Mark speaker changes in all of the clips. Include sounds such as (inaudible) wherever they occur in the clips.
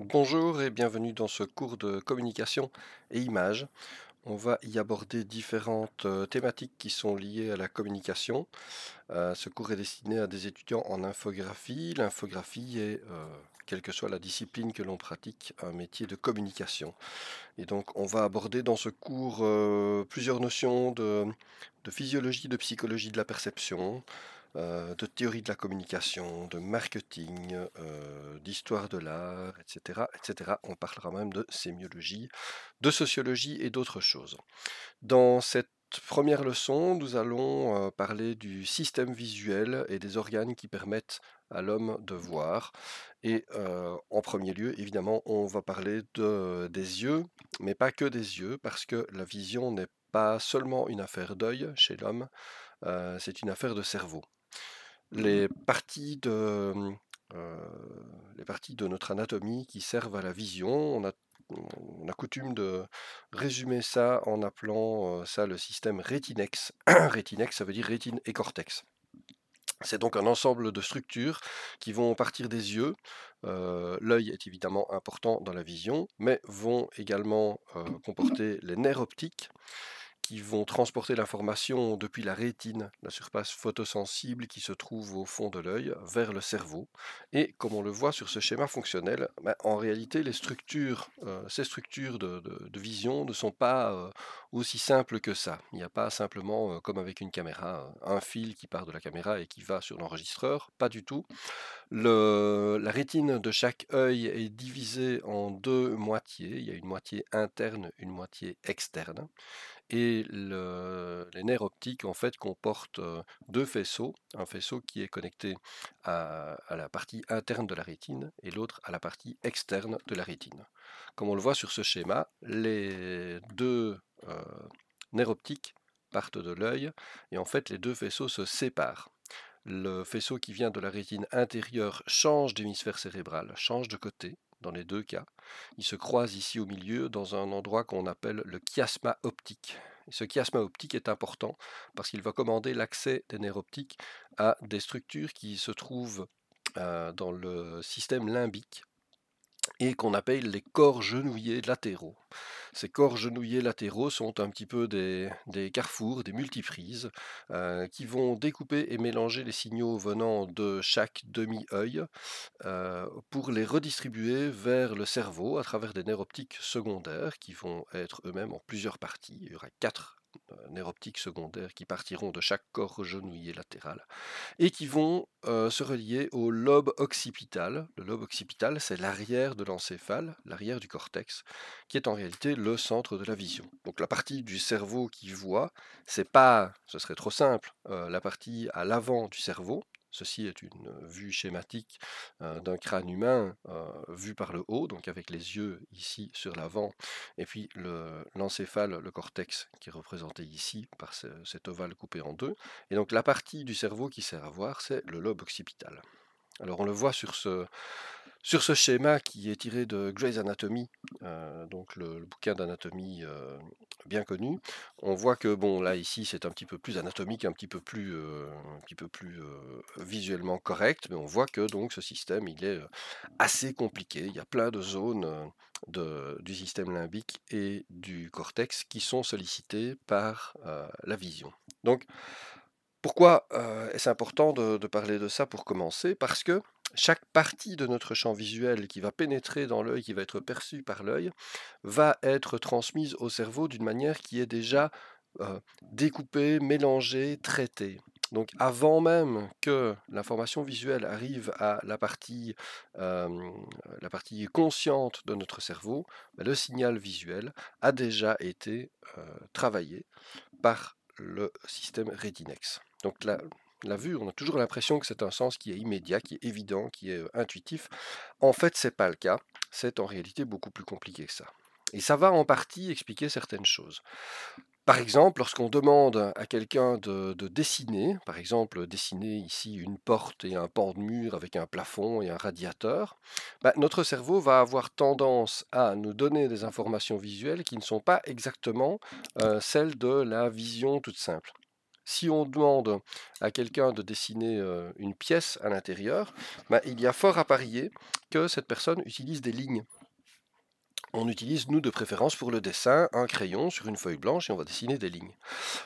Speaker 1: Bonjour et bienvenue dans ce cours de communication et images. On va y aborder différentes euh, thématiques qui sont liées à la communication. Euh, ce cours est destiné à des étudiants en infographie. L'infographie est, euh, quelle que soit la discipline que l'on pratique, un métier de communication. Et donc on va aborder dans ce cours plusieurs notions de, physiologie, de psychologie de la perception, euh, de théorie de la communication, de marketing, euh, d'histoire de l'art, etc., etc. On parlera même de sémiologie, de sociologie et d'autres choses. Dans cette première leçon, nous allons euh, parler du système visuel et des organes qui permettent à l'homme de voir. Et en premier lieu, évidemment, on va parler des yeux, mais pas que des yeux, parce que la vision n'est pas seulement une affaire d'œil chez l'homme, c'est une affaire de cerveau. Mmh, euh, les parties de, notre anatomie qui servent à la vision. On a, coutume de résumer ça en appelant ça le système rétinex. rétinex, (clears throat) ça veut dire rétine et cortex. C'est donc un ensemble de structures qui vont partir des yeux. L'œil est évidemment important dans la vision, mais vont également comporter les nerfs optiques, qui vont transporter l'information depuis la rétine, la surface photosensible qui se trouve au fond de l'œil, vers le cerveau. Et comme on le voit sur ce schéma fonctionnel, ben, en réalité, les structures, euh, ces structures de, vision ne sont pas euh, aussi simples que ça. Il n'y a pas simplement, euh, comme avec une caméra, un fil qui part de la caméra et qui va sur l'enregistreur, pas du tout. la rétine de chaque œil est divisée en deux moitiés. Il y a une moitié interne, une moitié externe et les nerfs optiques en fait comportent euh, deux faisceaux, un faisceau qui est connecté à, la partie interne de la rétine et l'autre à la partie externe de la rétine. Comme on le voit sur ce schéma, les deux euh, nerfs optiques partent de l'œil et en fait les deux faisceaux se séparent. Le faisceau qui vient de la rétine intérieure change d'hémisphère cérébral, change de côté, dans les deux cas. Ils se croisent ici au milieu dans un endroit qu'on appelle le chiasma optique. ce chiasma optique est important parce qu'il va commander l'accès des nerfs optiques à des structures qui se trouvent euh, dans le système limbique, et qu'on appelle les corps genouillés latéraux. Ces corps genouillés latéraux sont un petit peu des, carrefours, des multiprises, euh, qui vont découper et mélanger les signaux venant de chaque demi-œil euh, pour les redistribuer vers le cerveau à travers des nerfs optiques secondaires qui vont être eux-mêmes en plusieurs parties. Il y aura quatre euh, nerfs optiques secondaires qui partiront de chaque corps genouillé latéral et qui vont euh, se relier au lobe occipital. Le lobe occipital, c'est l'arrière de l'encéphale, l'arrière du cortex, qui est en réalité le centre de la vision. Donc la partie du cerveau qui voit, c'est pas, ce serait trop simple, euh, la partie à l'avant du cerveau, Ceci est une vue schématique d'un crâne humain vu par le haut, donc avec les yeux ici sur l'avant, et puis l'encéphale, le, cortex, qui est représenté ici par cet ovale coupé en deux. Et donc la partie du cerveau qui sert à voir, c'est le lobe occipital. Alors on le voit sur ce, sur ce schéma qui est tiré de Gray's Anatomy, euh, donc le, bouquin d'anatomie euh, bien connu, on voit que bon là ici c'est un petit peu plus anatomique, un petit peu plus, euh, un petit peu plus visuellement correct, mais on voit que donc ce système il est assez compliqué. Il y a plein de zones du système limbique et du cortex qui sont sollicitées par la vision. Donc pourquoi est-ce important de, de, parler de ça pour commencer Parce que chaque partie de notre champ visuel qui va pénétrer dans l'œil, qui va être perçue par l'œil, va être transmise au cerveau d'une manière qui est déjà euh, découpée, mélangée, traitée. Donc avant même que l'information visuelle arrive à la partie, la partie consciente de notre cerveau, bah, le signal visuel a déjà été euh, travaillé par le système rétinex. Donc là, la vue, on a toujours l'impression que c'est un sens qui est immédiat, qui est évident, qui est euh, intuitif. En fait, ce n'est pas le cas. C'est en réalité beaucoup plus compliqué que ça. Et ça va en partie expliquer certaines choses. Par exemple, lorsqu'on demande à quelqu'un de, dessiner, par exemple dessiner ici une porte et un pan de mur avec un plafond et un radiateur, bah, notre cerveau va avoir tendance à nous donner des informations visuelles qui ne sont pas exactement euh, celles de la vision toute simple. Si on demande à quelqu'un de dessiner une pièce à l'intérieur, bah, il y a fort à parier que cette personne utilise des lignes. On utilise, nous, de préférence pour le dessin, un crayon sur une feuille blanche et on va dessiner des lignes.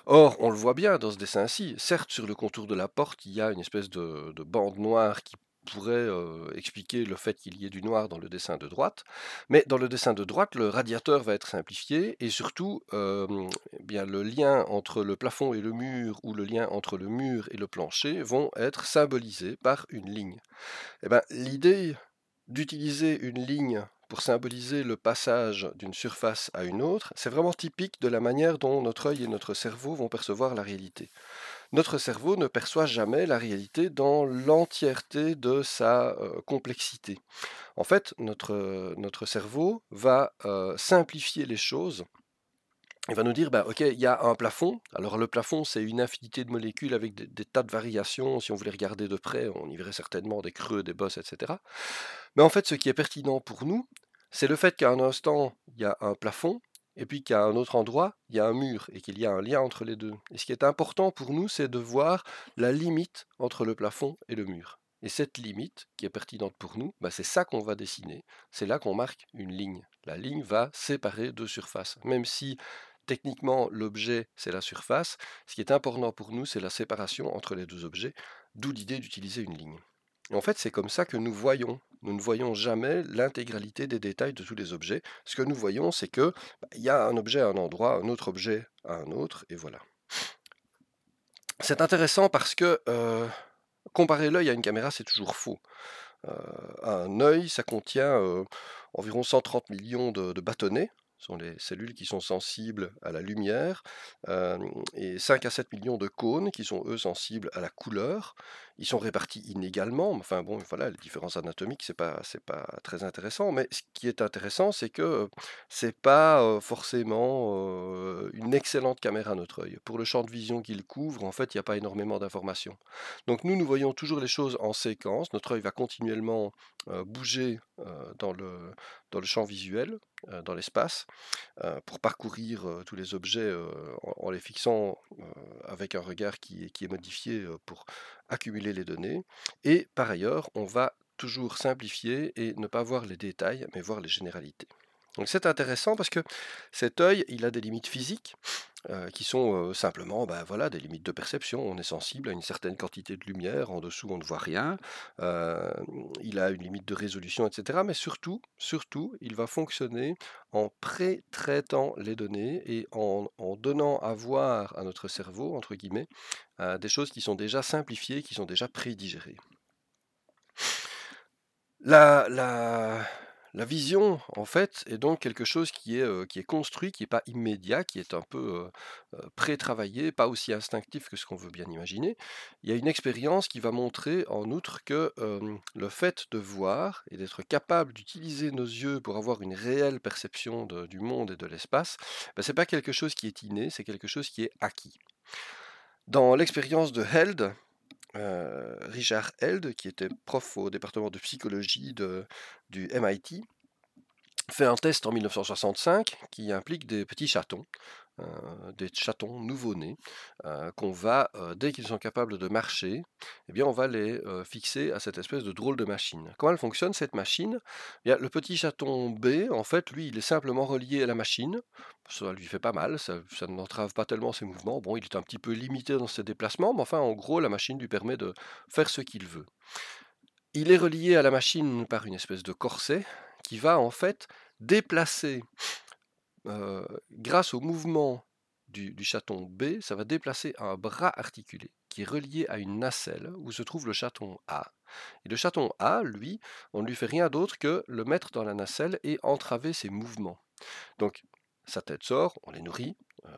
Speaker 1: Or, on le voit bien dans ce dessin-ci, certes, sur le contour de la porte, il y a une espèce de, de bande noire qui pourrait expliquer le fait qu'il y ait du noir dans le dessin de droite. Mais dans le dessin de droite, le radiateur va être simplifié et surtout, eh bien, le lien entre le plafond et le mur ou le lien entre le mur et le plancher vont être symbolisés par une ligne. Eh ben, l'idée d'utiliser une ligne pour symboliser le passage d'une surface à une autre, c'est vraiment typique de la manière dont notre œil et notre cerveau vont percevoir la réalité notre cerveau ne perçoit jamais la réalité dans l'entièreté de sa euh, complexité. En fait, notre, notre cerveau va euh, simplifier les choses. Il va nous dire, bah, OK, il y a un plafond. Alors le plafond, c'est une infinité de molécules avec des, des, tas de variations. Si on voulait regarder de près, on y verrait certainement des creux, des bosses, etc. Mais en fait, ce qui est pertinent pour nous, c'est le fait qu'à un instant, il y a un plafond, et puis qu'à un autre endroit, il y a un mur et qu'il y a un lien entre les deux. Et ce qui est important pour nous, c'est de voir la limite entre le plafond et le mur. Et cette limite, qui est pertinente pour nous, bah, c'est ça qu'on va dessiner. C'est là qu'on marque une ligne. La ligne va séparer deux surfaces. Même si techniquement l'objet, c'est la surface, ce qui est important pour nous, c'est la séparation entre les deux objets, d'où l'idée d'utiliser une ligne en fait, c'est comme ça que nous voyons. Nous ne voyons jamais l'intégralité des détails de tous les objets. Ce que nous voyons, c'est que bah, il y a un objet à un endroit, un autre objet à un autre, et voilà. C'est intéressant parce que euh, comparer l'œil à une caméra, c'est toujours faux. Euh, un œil, ça contient euh, environ 130 millions de, bâtonnets, ce sont les cellules qui sont sensibles à la lumière, et 5 à 7 millions de cônes qui sont eux sensibles à la couleur, ils sont répartis inégalement. Enfin bon, voilà, les différences anatomiques, c'est pas c'est pas très intéressant. Mais ce qui est intéressant, c'est que c'est pas forcément une excellente caméra à notre œil. Pour le champ de vision qu'il couvre, en fait, il n'y a pas énormément d'informations. Donc nous, nous voyons toujours les choses en séquence. Notre œil va continuellement bouger dans le dans le champ visuel, dans l'espace, pour parcourir tous les objets en les fixant avec un regard qui qui est modifié pour accumuler les données. Et par ailleurs, on va toujours simplifier et ne pas voir les détails, mais voir les généralités. Donc c'est intéressant parce que cet œil, il a des limites physiques. Euh, qui sont euh, simplement ben, voilà, des limites de perception. On est sensible à une certaine quantité de lumière, en dessous on ne voit rien, euh, il a une limite de résolution, etc. Mais surtout, surtout, il va fonctionner en pré-traitant les données et en, donnant à voir à notre cerveau, entre guillemets, des choses qui sont déjà simplifiées, qui sont déjà prédigérées. La, la, la vision, en fait, est donc quelque chose qui est, qui est construit, qui n'est pas immédiat, qui est un peu pré-travaillé, pas aussi instinctif que ce qu'on veut bien imaginer. Il y a une expérience qui va montrer, en outre, que le fait de voir et d'être capable d'utiliser nos yeux pour avoir une réelle perception du monde et de l'espace, ben, ce n'est pas quelque chose qui est inné, c'est quelque chose qui est acquis. Dans l'expérience de Held, euh, Richard Held, qui était prof au département de psychologie du MIT, fait un test en 1965 qui implique des petits chatons euh, des chatons nouveau-nés, euh, qu'on va, euh, dès qu'ils sont capables de marcher, eh bien on va les fixer à cette espèce de drôle de machine. Comment elle fonctionne cette machine eh Le petit chaton B, en fait, lui, il est simplement relié à la machine. Ça lui fait pas mal, ça, ça n'entrave pas tellement ses mouvements. Bon, il est un petit peu limité dans ses déplacements, mais enfin, en gros, la machine lui permet de faire ce qu'il veut. Il est relié à la machine par une espèce de corset qui va en fait déplacer euh, grâce au mouvement du, chaton B, ça va déplacer un bras articulé qui est relié à une nacelle où se trouve le chaton A. Et le chaton A, lui, on ne lui fait rien d'autre que le mettre dans la nacelle et entraver ses mouvements. Donc, sa tête sort, on les nourrit, euh,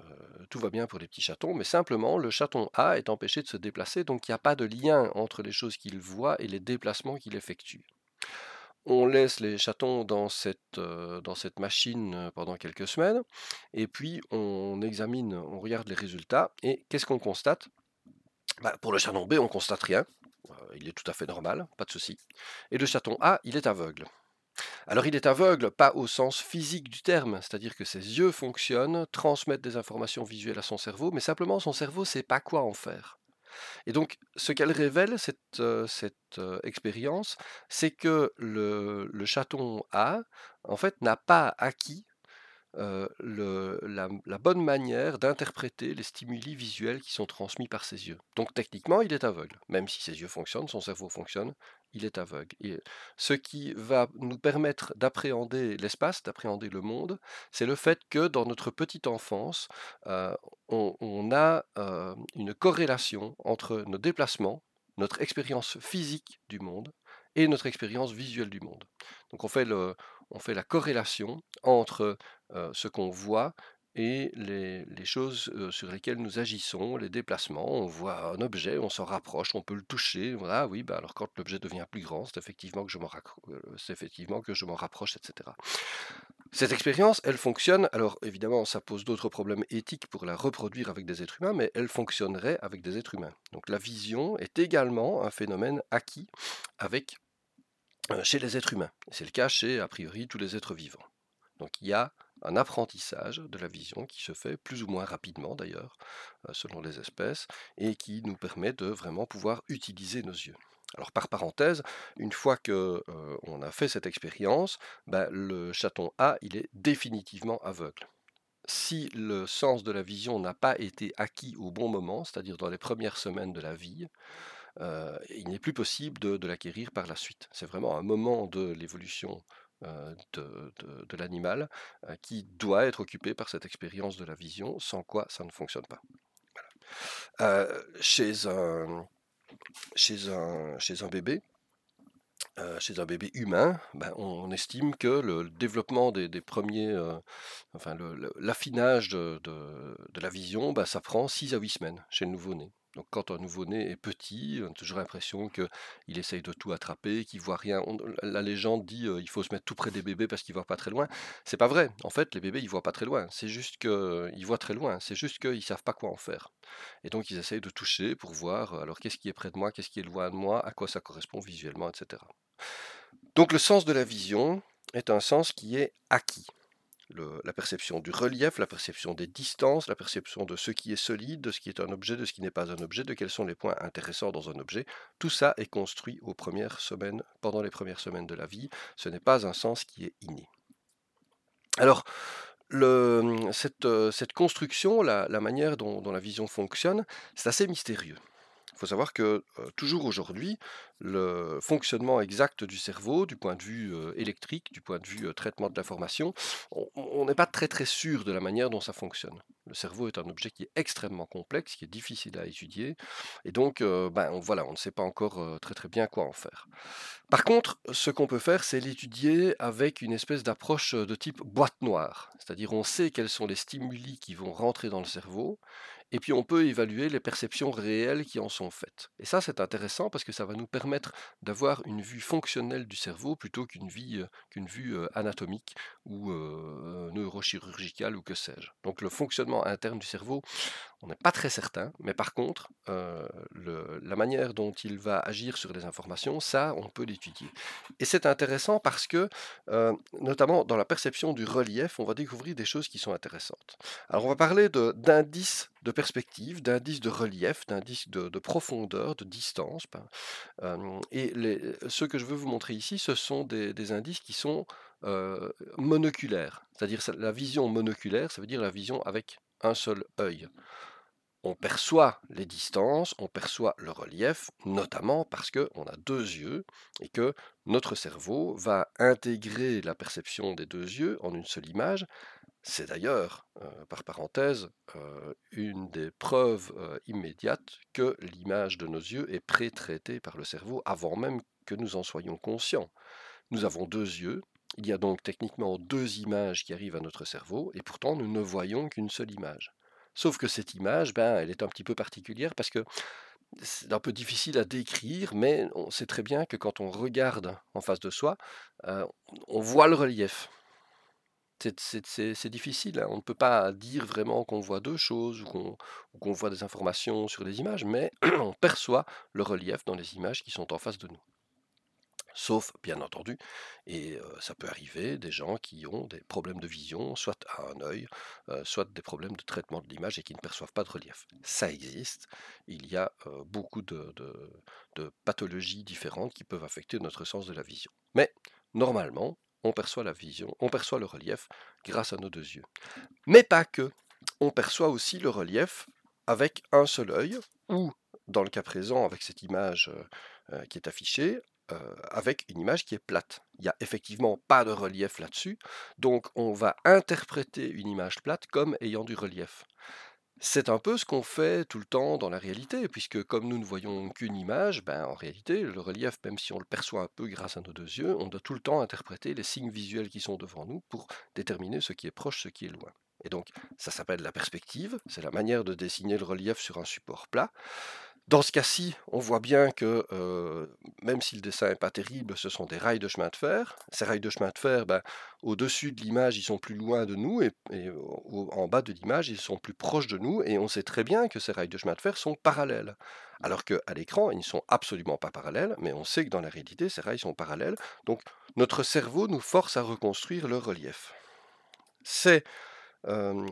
Speaker 1: tout va bien pour les petits chatons, mais simplement le chaton A est empêché de se déplacer, donc il n'y a pas de lien entre les choses qu'il voit et les déplacements qu'il effectue on laisse les chatons dans cette, machine pendant quelques semaines, et puis on examine, on regarde les résultats, et qu'est-ce qu'on constate bah, Pour le chaton B, on constate rien, euh, il est tout à fait normal, pas de souci. Et le chaton A, il est aveugle. Alors il est aveugle, pas au sens physique du terme, c'est-à-dire que ses yeux fonctionnent, transmettent des informations visuelles à son cerveau, mais simplement son cerveau ne sait pas quoi en faire. Et donc, ce qu'elle révèle, cette, euh, euh, expérience, c'est que le, le chaton A, en fait, n'a pas acquis euh, le, la, bonne manière d'interpréter les stimuli visuels qui sont transmis par ses yeux. Donc techniquement, il est aveugle. Même si ses yeux fonctionnent, son cerveau fonctionne, il est aveugle. Et ce qui va nous permettre d'appréhender l'espace, d'appréhender le monde, c'est le fait que dans notre petite enfance, euh, on, a euh, une corrélation entre nos déplacements, notre expérience physique du monde et notre expérience visuelle du monde. Donc on fait, le, on fait la corrélation entre euh, ce qu'on voit et les, choses euh, sur lesquelles nous agissons, les déplacements. On voit un objet, on s'en rapproche, on peut le toucher. voilà ah oui, bah alors quand l'objet devient plus grand, c'est effectivement que je m'en euh, effectivement que je rapproche, etc. Cette expérience, elle fonctionne. Alors évidemment, ça pose d'autres problèmes éthiques pour la reproduire avec des êtres humains, mais elle fonctionnerait avec des êtres humains. Donc la vision est également un phénomène acquis avec chez les êtres humains. C'est le cas chez a priori tous les êtres vivants. Donc il y a un apprentissage de la vision qui se fait plus ou moins rapidement d'ailleurs, euh, selon les espèces, et qui nous permet de vraiment pouvoir utiliser nos yeux. Alors par parenthèse, une fois qu'on euh, a fait cette expérience, ben, le chaton A, il est définitivement aveugle. Si le sens de la vision n'a pas été acquis au bon moment, c'est-à-dire dans les premières semaines de la vie, euh, il n'est plus possible de l'acquérir par la suite. C'est vraiment un moment de l'évolution euh, de, l'animal euh, qui doit être occupé par cette expérience de la vision, sans quoi ça ne fonctionne pas. Euh, chez, un, chez, un, chez un bébé, chez un bébé humain, ben, on, estime que le développement des, premiers, enfin l'affinage de, la vision, ben, ça prend 6 à 8 semaines chez le nouveau-né. Donc quand un nouveau-né est petit, on a toujours l'impression qu'il essaye de tout attraper, qu'il voit rien. la légende dit qu'il euh, faut se mettre tout près des bébés parce qu'ils voient pas très loin. C'est pas vrai. En fait, les bébés ils voient pas très loin. C'est juste qu'ils voient très loin. C'est juste qu'ils savent pas quoi en faire. Et donc ils essayent de toucher pour voir. Euh, alors qu'est-ce qui est près de moi, qu'est-ce qui est loin de moi, à quoi ça correspond visuellement, etc. Donc le sens de la vision est un sens qui est acquis la perception du relief, la perception des distances, la perception de ce qui est solide, de ce qui est un objet, de ce qui n'est pas un objet, de quels sont les points intéressants dans un objet. Tout ça est construit aux premières semaines, pendant les premières semaines de la vie. Ce n'est pas un sens qui est inné. Alors, euh, cette, construction, la, manière dont, dont la vision fonctionne, c'est assez mystérieux. Il faut savoir que toujours aujourd'hui, le fonctionnement exact du cerveau, du point de vue électrique, du point de vue traitement de l'information, on n'est pas très très sûr de la manière dont ça fonctionne. Le cerveau est un objet qui est extrêmement complexe, qui est difficile à étudier, et donc ben, voilà, on ne sait pas encore très très bien quoi en faire. Par contre, ce qu'on peut faire, c'est l'étudier avec une espèce d'approche de type boîte noire, c'est-à-dire on sait quels sont les stimuli qui vont rentrer dans le cerveau, et puis on peut évaluer les perceptions réelles qui en sont faites. Et ça, c'est intéressant parce que ça va nous permettre d'avoir une vue fonctionnelle du cerveau plutôt qu'une vue qu'une vue anatomique ou neurochirurgicale ou que sais-je. Donc le fonctionnement interne du cerveau, on n'est pas très certain, mais par contre, euh, la manière dont il va agir sur les informations, ça, on peut l'étudier. Et c'est intéressant parce que, euh, notamment dans la perception du relief, on va découvrir des choses qui sont intéressantes. Alors, on va parler d'indices de, perspective, d'indices de relief, d'indices de, profondeur, de distance. Ben, euh, et les, ceux que je veux vous montrer ici, ce sont des indices qui sont monoculaires, c'est-à-dire la vision monoculaire, ça veut dire la vision avec un seul œil on perçoit les distances, on perçoit le relief, notamment parce qu'on a deux yeux et que notre cerveau va intégrer la perception des deux yeux en une seule image. C'est d'ailleurs, euh, par parenthèse, euh, une des preuves euh, immédiates que l'image de nos yeux est pré-traitée par le cerveau avant même que nous en soyons conscients. Nous avons deux yeux, il y a donc techniquement deux images qui arrivent à notre cerveau, et pourtant nous ne voyons qu'une seule image. Sauf que cette image, ben, elle est un petit peu particulière parce que c'est un peu difficile à décrire, mais on sait très bien que quand on regarde en face de soi, euh, on voit le relief. C'est difficile, hein. on ne peut pas dire vraiment qu'on voit deux choses ou qu'on voit des informations sur des images, mais (clears throat) on perçoit le relief dans les images qui sont en face de nous. Sauf, bien entendu, et ça peut arriver, des gens qui ont des problèmes de vision, soit à un œil, soit des problèmes de traitement de l'image et qui ne perçoivent pas de relief. Ça existe. Il y a beaucoup de, pathologies différentes qui peuvent affecter notre sens de la vision. Mais, normalement, on perçoit la vision, on perçoit le relief grâce à nos deux yeux. Mais pas que. On perçoit aussi le relief avec un seul œil, ou dans le cas présent avec cette image qui est affichée, euh, avec une image qui est plate. Il n'y a effectivement pas de relief là-dessus, donc on va interpréter une image plate comme ayant du relief. C'est un peu ce qu'on fait tout le temps dans la réalité, puisque comme nous ne voyons qu'une image, ben, en réalité, le relief, même si on le perçoit un peu grâce à nos deux yeux, on doit tout le temps interpréter les signes visuels qui sont devant nous pour déterminer ce qui est proche, ce qui est loin. Et donc, ça s'appelle la perspective, c'est la manière de dessiner le relief sur un support plat. Dans ce cas-ci, on voit bien que même si le dessin n'est pas terrible, ce sont des rails de chemin de fer. Ces rails de chemin de fer, ben, au-dessus de l'image, ils sont plus loin de nous, et, en bas de l'image, ils sont plus proches de nous, et on sait très bien que ces rails de chemin de fer sont parallèles. Alors qu'à l'écran, ils ne sont absolument pas parallèles, mais on sait que dans la réalité, ces rails sont parallèles. Donc notre cerveau nous force à reconstruire le relief. C'est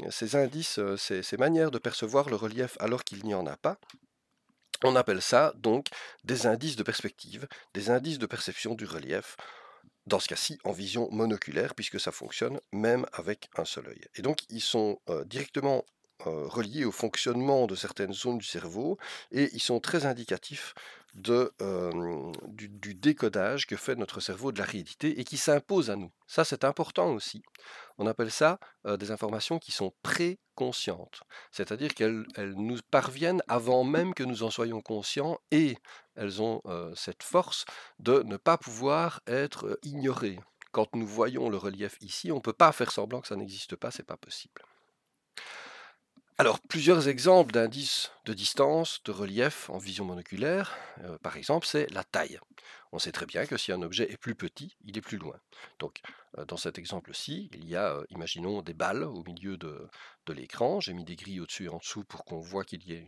Speaker 1: ces indices, ces, manières de percevoir le relief alors qu'il n'y en a pas, on appelle ça donc des indices de perspective, des indices de perception du relief, dans ce cas-ci en vision monoculaire, puisque ça fonctionne même avec un seul œil. Et donc ils sont euh, directement euh, reliés au fonctionnement de certaines zones du cerveau et ils sont très indicatifs euh, du, décodage que fait notre cerveau de la réalité et qui s'impose à nous. Ça, c'est important aussi. On appelle ça euh, des informations qui sont préconscientes, c'est-à-dire qu'elles nous parviennent avant même que nous en soyons conscients et elles ont cette force de ne pas pouvoir être ignorées. Quand nous voyons le relief ici, on ne peut pas faire semblant que ça n'existe pas, c'est pas possible. Alors, plusieurs exemples d'indices de distance, de relief en vision monoculaire, euh, par exemple, c'est la taille. On sait très bien que si un objet est plus petit, il est plus loin. Donc, euh, dans cet exemple-ci, il y a, euh, imaginons, des balles au milieu de, l'écran. J'ai mis des grilles au-dessus et en dessous pour qu'on voit qu'il y ait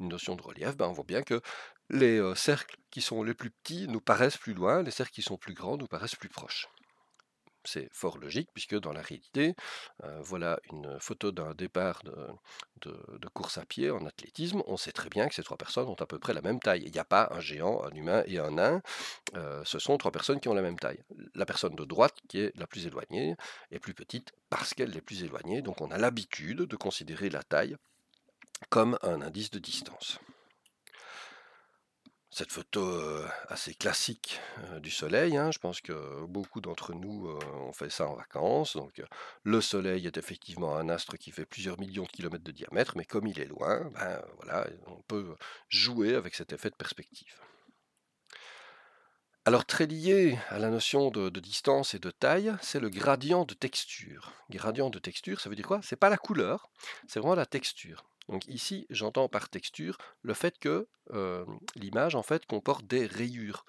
Speaker 1: une, notion de relief. Ben, on voit bien que les cercles qui sont les plus petits nous paraissent plus loin, les cercles qui sont plus grands nous paraissent plus proches. C'est fort logique, puisque dans la réalité, euh, voilà une photo d'un départ de, course à pied en athlétisme. On sait très bien que ces trois personnes ont à peu près la même taille. Il n'y a pas un géant, un humain et un nain. Euh, ce sont trois personnes qui ont la même taille. La personne de droite, qui est la plus éloignée, est plus petite parce qu'elle est plus éloignée. Donc on a l'habitude de considérer la taille comme un indice de distance cette photo assez classique du soleil. Hein. Je pense que beaucoup d'entre nous ont fait ça en vacances. Donc, le soleil est effectivement un astre qui fait plusieurs millions de kilomètres de diamètre, mais comme il est loin, ben, voilà, on peut jouer avec cet effet de perspective. Alors très lié à la notion de, de distance et de taille, c'est le gradient de texture. Gradient de texture, ça veut dire quoi C'est pas la couleur, c'est vraiment la texture. Donc ici, j'entends par texture le fait que l'image en fait comporte des rayures.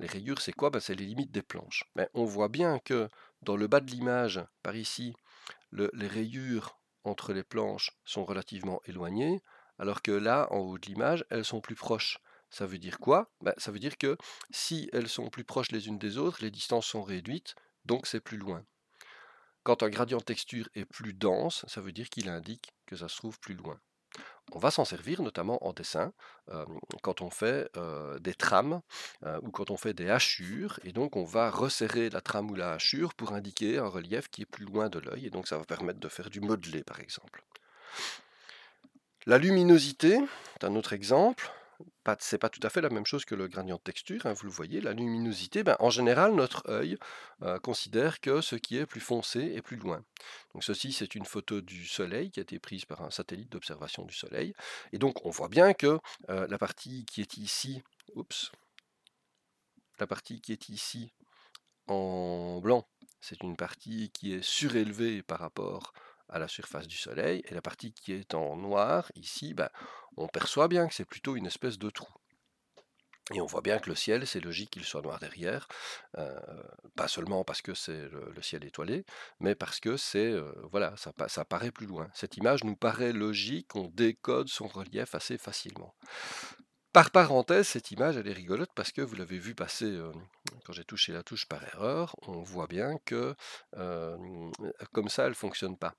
Speaker 1: Les rayures, c'est quoi ben, C'est les limites des planches. Mais ben, on voit bien que dans le bas de l'image, par ici, les rayures entre les planches sont relativement éloignées, alors que là, en haut de l'image, elles sont plus proches. Ça veut dire quoi ben, Ça veut dire que si elles sont plus proches les unes des autres, les distances sont réduites, donc c'est plus loin. Quand un gradient texture est plus dense, ça veut dire qu'il indique que ça se trouve plus loin. On va s'en servir notamment en dessin quand on fait des trames ou quand on fait des hachures. Et donc on va resserrer la trame ou la hachure pour indiquer un relief qui est plus loin de l'œil. Et donc ça va permettre de faire du modelé par exemple. La luminosité est un autre exemple c'est pas tout à fait la même chose que le gradient de texture, hein, vous le voyez, la luminosité, ben, en général, notre œil euh, considère que ce qui est plus foncé est plus loin. ceci, c'est une photo du Soleil qui a été prise par un satellite d'observation du Soleil, et donc on voit bien que euh, la partie qui est ici, oups, la partie qui est ici en blanc, c'est une partie qui est surélevée par rapport à la surface du Soleil, et la partie qui est en noir, ici, bah, on perçoit bien que c'est plutôt une espèce de trou. Et on voit bien que le ciel, c'est logique qu'il soit noir derrière, euh, pas seulement parce que c'est le, ciel étoilé, mais parce que c'est euh, voilà, ça, ça, paraît plus loin. Cette image nous paraît logique, on décode son relief assez facilement. Par parenthèse, cette image, elle est rigolote parce que vous l'avez vu passer euh, quand j'ai touché la touche par erreur. On voit bien que comme ça, elle fonctionne pas.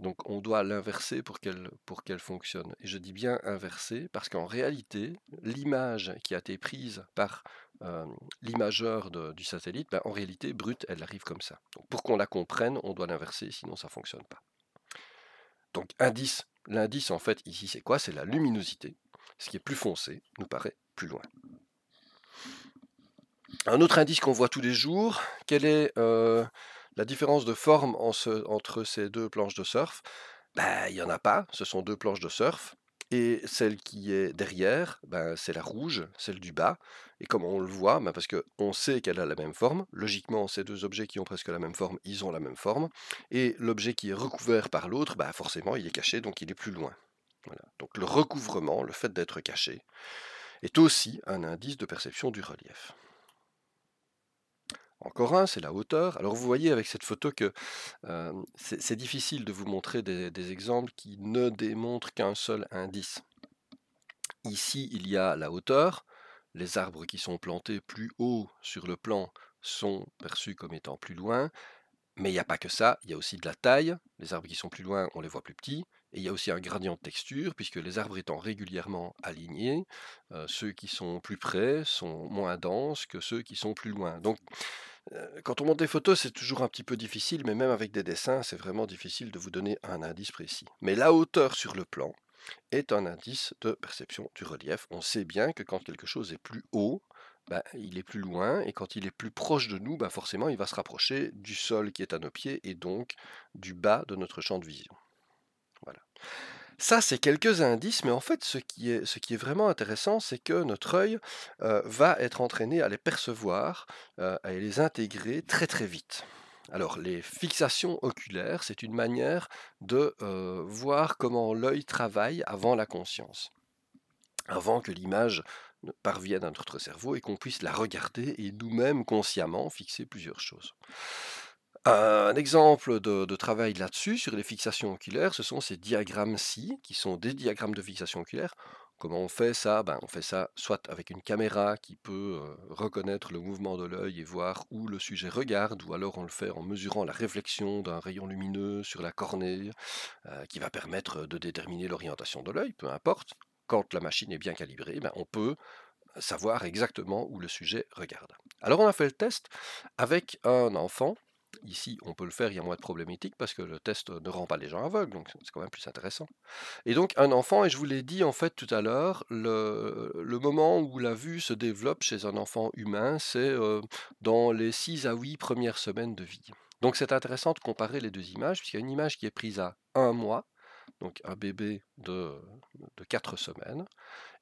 Speaker 1: Donc on doit l'inverser pour qu'elle pour qu'elle fonctionne. Et je dis bien inverser parce qu'en réalité, l'image qui a été prise par euh, l'imageur du satellite, ben, en réalité, brute, elle arrive comme ça. pour qu'on la comprenne, on doit l'inverser, sinon ça ne fonctionne pas. Donc indice, l'indice en fait ici c'est quoi C'est la luminosité. Ce qui est plus foncé nous paraît plus loin. Un autre indice qu'on voit tous les jours, quel est euh, la différence de forme entre ces deux planches de surf, bah, il n'y en a pas, ce sont deux planches de surf. Et celle qui est derrière, ben, c'est la rouge, celle du bas. Et comme on le voit, bah, parce qu'on sait qu'elle a la même forme, logiquement, ces deux objets qui ont presque la même forme, ils ont la même forme. Et l'objet qui est recouvert par l'autre, forcément, il est caché, donc il est plus loin. Donc le recouvrement, le fait d'être caché, est aussi un indice de perception du relief. Encore un, c'est la hauteur. Alors vous voyez avec cette photo que c'est difficile de vous montrer des exemples qui ne démontrent qu'un seul indice. Ici, il y a la hauteur. Les arbres qui sont plantés plus haut sur le plan sont perçus comme étant plus loin. Mais il n'y a pas que ça, il y a aussi de la taille. Les arbres qui sont plus loin, on les voit plus petits. Et il y a aussi un gradient de texture, puisque les arbres étant régulièrement alignés, euh, ceux qui sont plus près sont moins denses que ceux qui sont plus loin. Donc, euh, quand on monte des photos, c'est toujours un petit peu difficile, mais même avec des dessins, c'est vraiment difficile de vous donner un indice précis. Mais la hauteur sur le plan est un indice de perception du relief. On sait bien que quand quelque chose est plus haut, bah, il est plus loin, et quand il est plus proche de nous, bah, forcément, il va se rapprocher du sol qui est à nos pieds, et donc du bas de notre champ de vision. Ça, c'est quelques indices, mais en fait, ce qui est, ce qui est vraiment intéressant, c'est que notre œil euh, va être entraîné à les percevoir, euh, et à les intégrer très très vite. Alors, les fixations oculaires, c'est une manière de euh, voir comment l'œil travaille avant la conscience, avant que l'image ne parvienne à notre cerveau et qu'on puisse la regarder et nous-mêmes consciemment fixer plusieurs choses. Un exemple de, travail là-dessus, sur les fixations oculaires, ce sont ces diagrammes-ci, qui sont des diagrammes de fixation oculaire. Comment on fait ça ben, On fait ça soit avec une caméra qui peut euh, reconnaître le mouvement de l'œil et voir où le sujet regarde, ou alors on le fait en mesurant la réflexion d'un rayon lumineux sur la cornée, euh, qui va permettre de déterminer l'orientation de l'œil, peu importe. Quand la machine est bien calibrée, ben, on peut savoir exactement où le sujet regarde. Alors on a fait le test avec un enfant Ici, on peut le faire, il y a moins de problématique parce que le test euh, ne rend pas les gens aveugles, donc c'est quand même plus intéressant. Et donc, un enfant, et je vous l'ai dit en fait tout à l'heure, le, moment où la vue se développe chez un enfant humain, c'est euh, dans les 6 à 8 premières semaines de vie. Donc, c'est intéressant de comparer les deux images, puisqu'il y a une image qui est prise à un mois, donc un bébé de, de 4 semaines,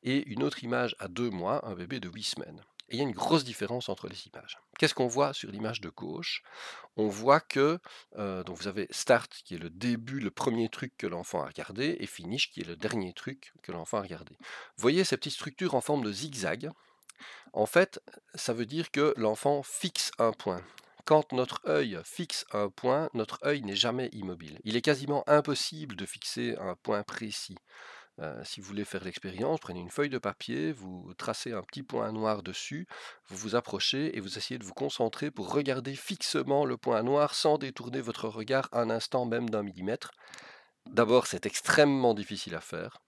Speaker 1: et une autre image à 2 mois, un bébé de 8 semaines il y a une grosse différence entre les images. Qu'est-ce qu'on voit sur l'image de gauche On voit que euh, vous avez start qui est le début, le premier truc que l'enfant a regardé, et finish qui est le dernier truc que l'enfant a regardé. Vous voyez ces petites structures en forme de zigzag. En fait, ça veut dire que l'enfant fixe un point. Quand notre œil fixe un point, notre œil n'est jamais immobile. Il est quasiment impossible de fixer un point précis si vous voulez faire l'expérience, prenez une feuille de papier, vous tracez un petit point noir dessus, vous vous approchez et vous essayez de vous concentrer pour regarder fixement le point noir sans détourner votre regard un instant même d'un millimètre. D'abord, c'est extrêmement difficile à faire.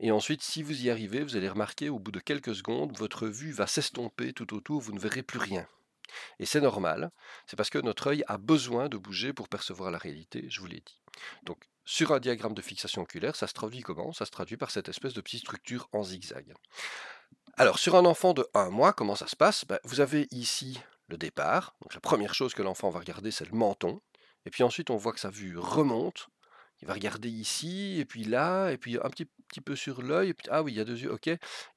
Speaker 1: Et ensuite, si vous y arrivez, vous allez remarquer au bout de quelques secondes, votre vue va s'estomper tout autour, vous ne verrez plus rien. Et c'est normal, c'est parce que notre œil a besoin de bouger pour percevoir la réalité, je vous l'ai dit. Donc sur un diagramme de fixation oculaire, ça se traduit comment Ça se traduit par cette espèce de petite structure en zigzag. Alors, sur un enfant de 1 mois, comment ça se passe bah, Vous avez ici le départ. Donc, la première chose que l'enfant va regarder, c'est le menton. Et puis ensuite, on voit que sa vue remonte. Il va regarder ici, et puis là, et puis un petit, petit peu sur l'œil. Ah oui, il y a deux yeux, ok.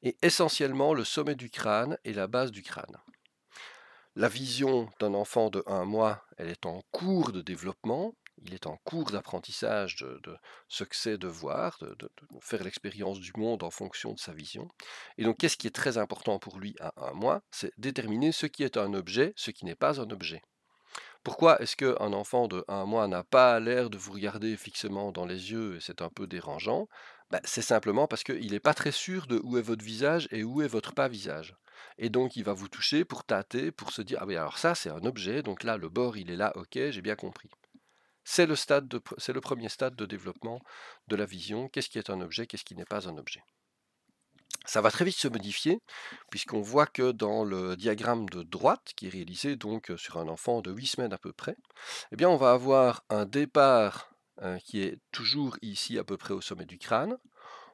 Speaker 1: Et essentiellement, le sommet du crâne et la base du crâne. La vision d'un enfant de 1 mois, elle est en cours de développement il est en cours d'apprentissage de, ce que c'est de voir, de, faire l'expérience du monde en fonction de sa vision. Et donc, qu'est-ce qui est très important pour lui à un mois C'est déterminer ce qui est un objet, ce qui n'est pas un objet. Pourquoi est-ce qu'un enfant de un mois n'a pas l'air de vous regarder fixement dans les yeux et c'est un peu dérangeant ben, C'est simplement parce qu'il n'est pas très sûr de où est votre visage et où est votre pas visage. Et donc il va vous toucher pour tâter, pour se dire Ah oui, alors ça c'est un objet, donc là le bord il est là, ok, j'ai bien compris. C'est le, premier stade de développement de la vision. Qu'est-ce qui est un objet, qu'est-ce qui n'est pas un objet ça va très vite se modifier, puisqu'on voit que dans le diagramme de droite, qui est réalisé donc euh, sur un enfant de 8 semaines à peu près, eh bien on va avoir un départ hein, qui est toujours ici à peu près au sommet du crâne.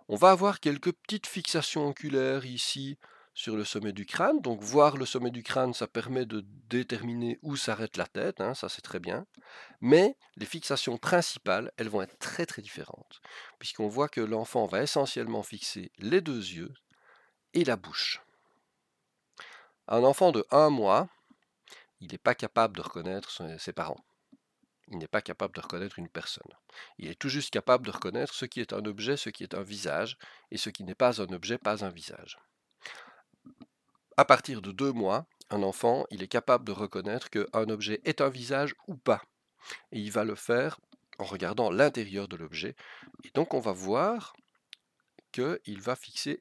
Speaker 1: On va avoir quelques petites fixations oculaires ici sur le sommet du crâne. Donc voir le sommet du crâne, ça permet de déterminer où s'arrête la tête, hein, ça c'est très bien. Mais les fixations principales, elles vont être très très différentes, puisqu'on voit que l'enfant va essentiellement fixer les deux yeux et la bouche. Un enfant de 1 mois, il n'est pas capable de reconnaître ses parents. Il n'est pas capable de reconnaître une personne. Il est tout juste capable de reconnaître ce qui est un objet, ce qui est un visage, et ce qui n'est pas un objet, pas un visage à partir de deux mois, un enfant, il est capable de reconnaître qu'un objet est un visage ou pas. Et il va le faire en regardant l'intérieur de l'objet. Et donc on va voir qu'il va fixer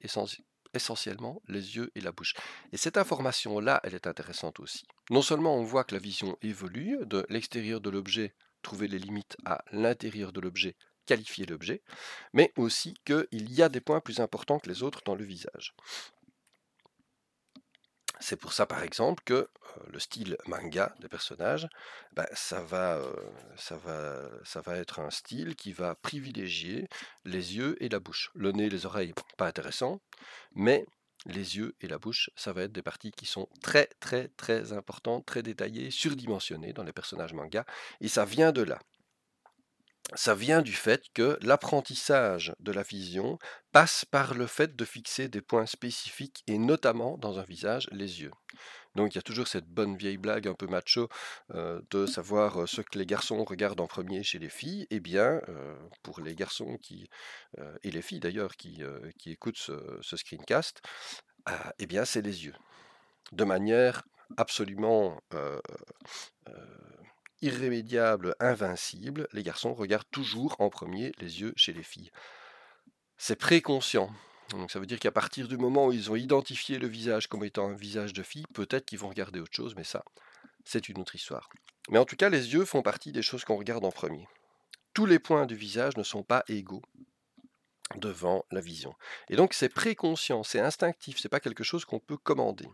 Speaker 1: essentiellement les yeux et la bouche. Et cette information-là, elle est intéressante aussi. Non seulement on voit que la vision évolue de l'extérieur de l'objet, trouver les limites à l'intérieur de l'objet, qualifier l'objet, mais aussi qu'il y a des points plus importants que les autres dans le visage. C'est pour ça, par exemple, que le style manga des personnages, bah, ça, va, être un style qui va privilégier les yeux et la bouche. Le nez, et les oreilles, pas intéressant, mais les yeux et la bouche, ça va être des parties qui sont très, très, très importantes, très détaillées, surdimensionnées dans les personnages manga, et ça vient de là ça vient du fait que l'apprentissage de la vision passe par le fait de fixer des points spécifiques et notamment dans un visage les yeux. Donc il y a toujours cette bonne vieille blague un peu macho de mmh. savoir ce que les garçons regardent en premier chez les filles. Eh bien, pour les garçons qui, et les filles d'ailleurs qui, qui écoutent ce, ce screencast, ah, eh bien c'est les yeux. De manière absolument irrémédiable, invincible, les garçons regardent toujours en premier les yeux chez les filles. C'est préconscient. Donc ça veut dire qu'à partir du moment où ils ont identifié le visage comme étant un visage de fille, peut-être qu'ils vont regarder autre chose, mais ça, c'est une autre histoire. Mais en tout cas, les yeux font partie des choses qu'on regarde en premier. Tous les points du visage ne sont pas égaux devant la vision. Et donc c'est préconscient, c'est instinctif, c'est pas quelque chose qu'on peut commander.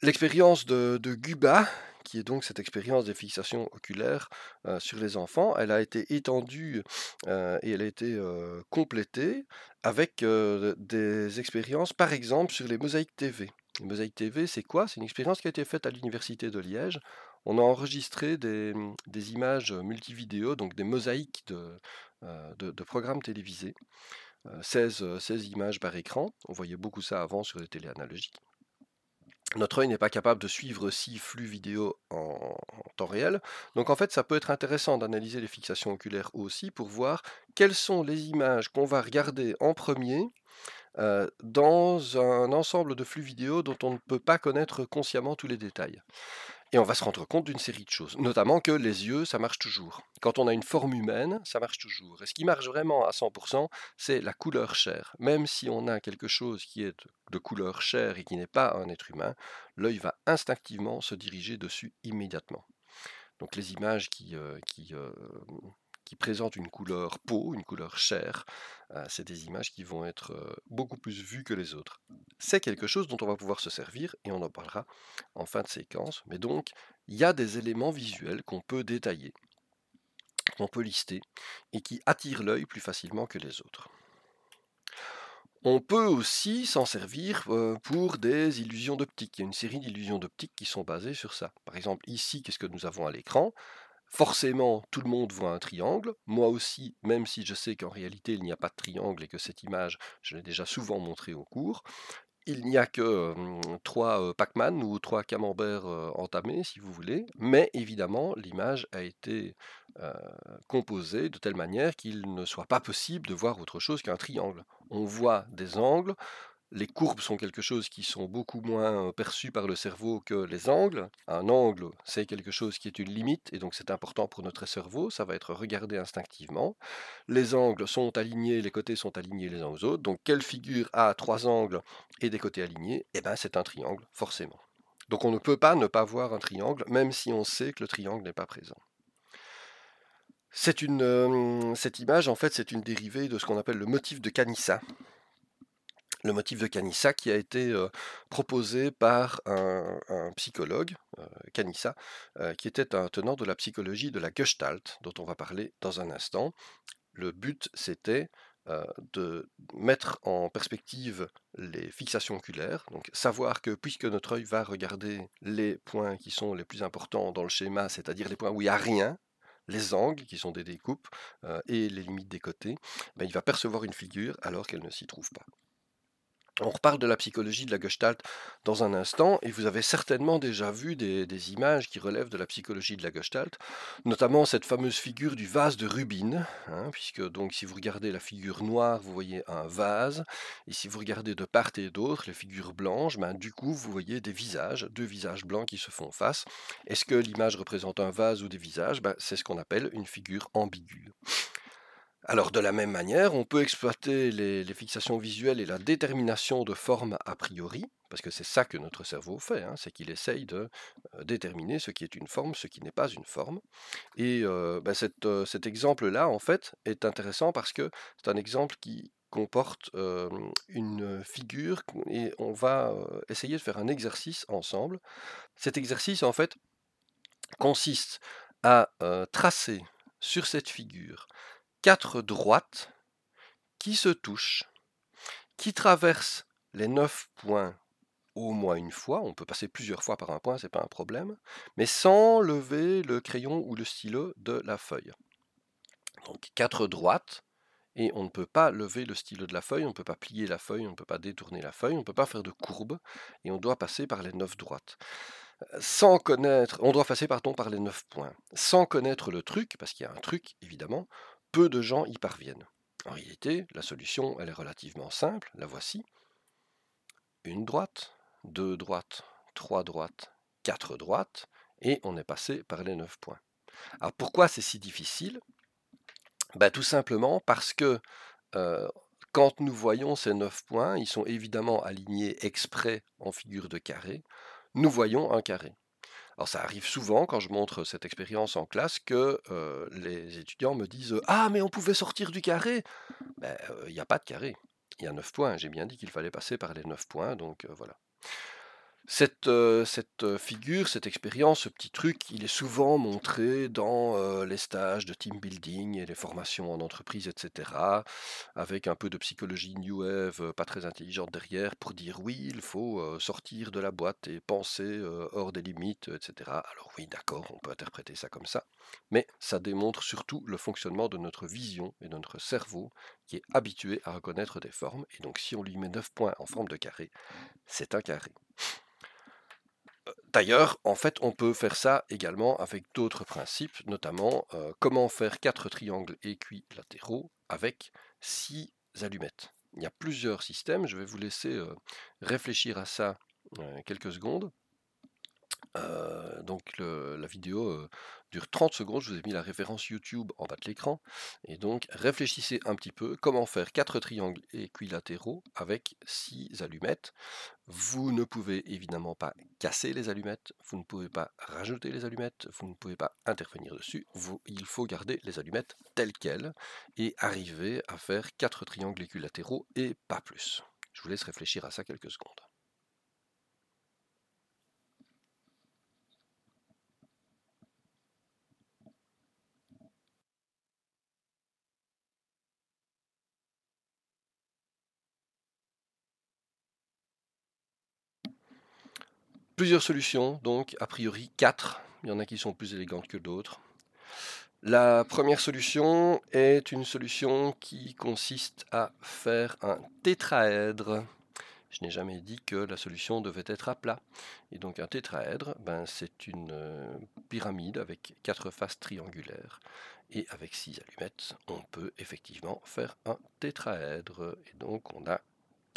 Speaker 1: L'expérience de, Guba, qui est donc cette expérience des fixations oculaires euh, sur les enfants, elle a été étendue euh, et elle a été euh, complétée avec des expériences, par exemple, sur les mosaïques TV. Les mosaïques TV, c'est quoi C'est une expérience qui a été faite à l'université de Liège. On a enregistré des, images multividéo, donc des mosaïques de, programmes télévisés. 16, 16 images par écran. On voyait beaucoup ça avant sur les télé analogiques notre œil n'est pas capable de suivre six flux vidéo en, temps réel. Donc en fait, ça peut être intéressant d'analyser les fixations oculaires aussi pour voir quelles sont les images qu'on va regarder en premier euh, dans un ensemble de flux vidéo dont on ne peut pas connaître consciemment tous les détails. Et on va se rendre compte d'une série de choses, notamment que les yeux, ça marche toujours. Quand on a une forme humaine, ça marche toujours. Et ce qui marche vraiment à 100%, c'est la couleur chair. Même si on a quelque chose qui est de couleur chair et qui n'est pas un être humain, l'œil va instinctivement se diriger dessus immédiatement. Donc les images qui, euh, euh, qui présentent une couleur peau, une couleur chair. Euh, c'est des images qui vont être euh, beaucoup plus vues que les autres. C'est quelque chose dont on va pouvoir se servir et on en parlera en fin de séquence. Mais donc, il y a des éléments visuels qu'on peut détailler, qu'on peut lister et qui attirent l'œil plus facilement que les autres. On peut aussi s'en servir euh, pour des illusions d'optique. Il y a une série d'illusions d'optique qui sont basées sur ça. Par exemple, ici, qu'est-ce que nous avons à l'écran Forcément, tout le monde voit un triangle, moi aussi, même si je sais qu'en réalité il n'y a pas de triangle et que cette image, je l'ai déjà souvent montrée au cours. Il n'y a que mmh, trois Pac-Man ou trois camemberts entamés, si vous voulez, mais évidemment, l'image a été composée de telle manière qu'il ne soit pas possible de voir autre chose qu'un triangle. On voit des angles, les courbes sont quelque chose qui sont beaucoup moins perçues par le cerveau que les angles. Un angle, c'est quelque chose qui est une limite, et donc c'est important pour notre cerveau, ça va être regardé instinctivement. Les angles sont alignés, les côtés sont alignés les uns aux autres, donc quelle figure a trois angles et des côtés alignés Eh bien c'est un triangle, forcément. Donc on ne peut pas ne pas voir un triangle, même si on sait que le triangle n'est pas présent. Une, cette image, en fait, c'est une dérivée de ce qu'on appelle le motif de Canissa le motif de Canissa qui a été proposé par un, psychologue, Canissa, qui était un tenant de la psychologie de la Gestalt, dont on va parler dans un instant. Le but, c'était de mettre en perspective les fixations oculaires, donc savoir que puisque notre œil va regarder les points qui sont les plus importants dans le schéma, c'est-à-dire les points où il n'y a rien, les angles, qui sont des découpes, et les limites des côtés, ben, il va percevoir une figure alors qu'elle ne s'y trouve pas. On reparle de la psychologie de la Gestalt dans un instant, et vous avez certainement déjà vu des, images qui relèvent de la psychologie de la Gestalt, notamment cette fameuse figure du vase de Rubin, hein, puisque donc si vous regardez la figure noire, vous voyez un vase, et si vous regardez de part et d'autre les figures blanches, ben, du coup vous voyez des visages, deux visages blancs qui se font face. Est-ce que l'image représente un vase ou des visages ben, C'est ce qu'on appelle une figure ambiguë. Alors de la même manière, on peut exploiter les, fixations visuelles et la détermination de forme a priori, parce que c'est ça que notre cerveau fait, hein, c'est qu'il essaye de euh, déterminer ce qui est une forme, ce qui n'est pas une forme. Et euh, ben, euh, cet exemple-là, en fait, est intéressant parce que c'est un exemple qui comporte une figure et on va essayer de faire un exercice ensemble. Cet exercice, en fait, consiste à tracer sur cette figure quatre droites qui se touchent, qui traversent les neuf points au moins une fois, on peut passer plusieurs fois par un point, ce n'est pas un problème, mais sans lever le crayon ou le stylo de la feuille. Donc quatre droites, et on ne peut pas lever le stylo de la feuille, on ne peut pas plier la feuille, on ne peut pas détourner la feuille, on ne peut pas faire de courbe, et on doit passer par les neuf droites. Sans connaître, on doit passer par les neuf points. Sans connaître le truc, parce qu'il y a un truc évidemment, peu de gens y parviennent. En réalité, la solution, elle est relativement simple, la voici. Une droite, deux droites, trois droites, quatre droites, et on est passé par les neuf points. Alors pourquoi c'est si difficile ben, Tout simplement parce que euh, quand nous voyons ces neuf points, ils sont évidemment alignés exprès en figure de carré, nous voyons un carré. Alors ça arrive souvent quand je montre cette expérience en classe que les étudiants me disent Ah mais on pouvait sortir du carré ben, Il n'y a pas de carré. Il y a 9 points. J'ai bien dit qu'il fallait passer par les 9 points, donc voilà. Cette, figure, cette expérience, ce petit truc, il est souvent montré dans les stages de team building et les formations en entreprise, etc., avec un peu de psychologie new wave, pas très intelligente derrière, pour dire oui, il faut sortir de la boîte et penser hors des limites, etc. Alors oui, d'accord, on peut interpréter ça comme ça, mais ça démontre surtout le fonctionnement de notre vision et de notre cerveau qui est habitué à reconnaître des formes, et donc si on lui met 9 points en forme de carré, c'est un carré. D'ailleurs, en fait, on peut faire ça également avec d'autres principes, notamment euh, comment faire quatre triangles équilatéraux avec six allumettes. Il y a plusieurs systèmes, je vais vous laisser euh, réfléchir à ça euh, quelques secondes. Euh, donc la vidéo euh, dure 30 secondes, je vous ai mis la référence YouTube en bas de l'écran. Et donc réfléchissez un petit peu comment faire 4 triangles équilatéraux avec 6 allumettes. Vous ne pouvez évidemment pas casser les allumettes, vous ne pouvez pas rajouter les allumettes, vous ne pouvez pas intervenir dessus. il faut garder les allumettes telles quelles et arriver à faire 4 triangles équilatéraux et pas plus. Je vous laisse réfléchir à ça quelques secondes. Plusieurs solutions, donc a priori quatre. Il y en a qui sont plus élégantes que d'autres. La première solution est une solution qui consiste à faire un tétraèdre. Je n'ai jamais dit que la solution devait être à plat. Et donc un tétraèdre, ben, c'est une euh, pyramide avec quatre faces triangulaires. Et avec six allumettes, on peut effectivement faire un tétraèdre. Et donc on a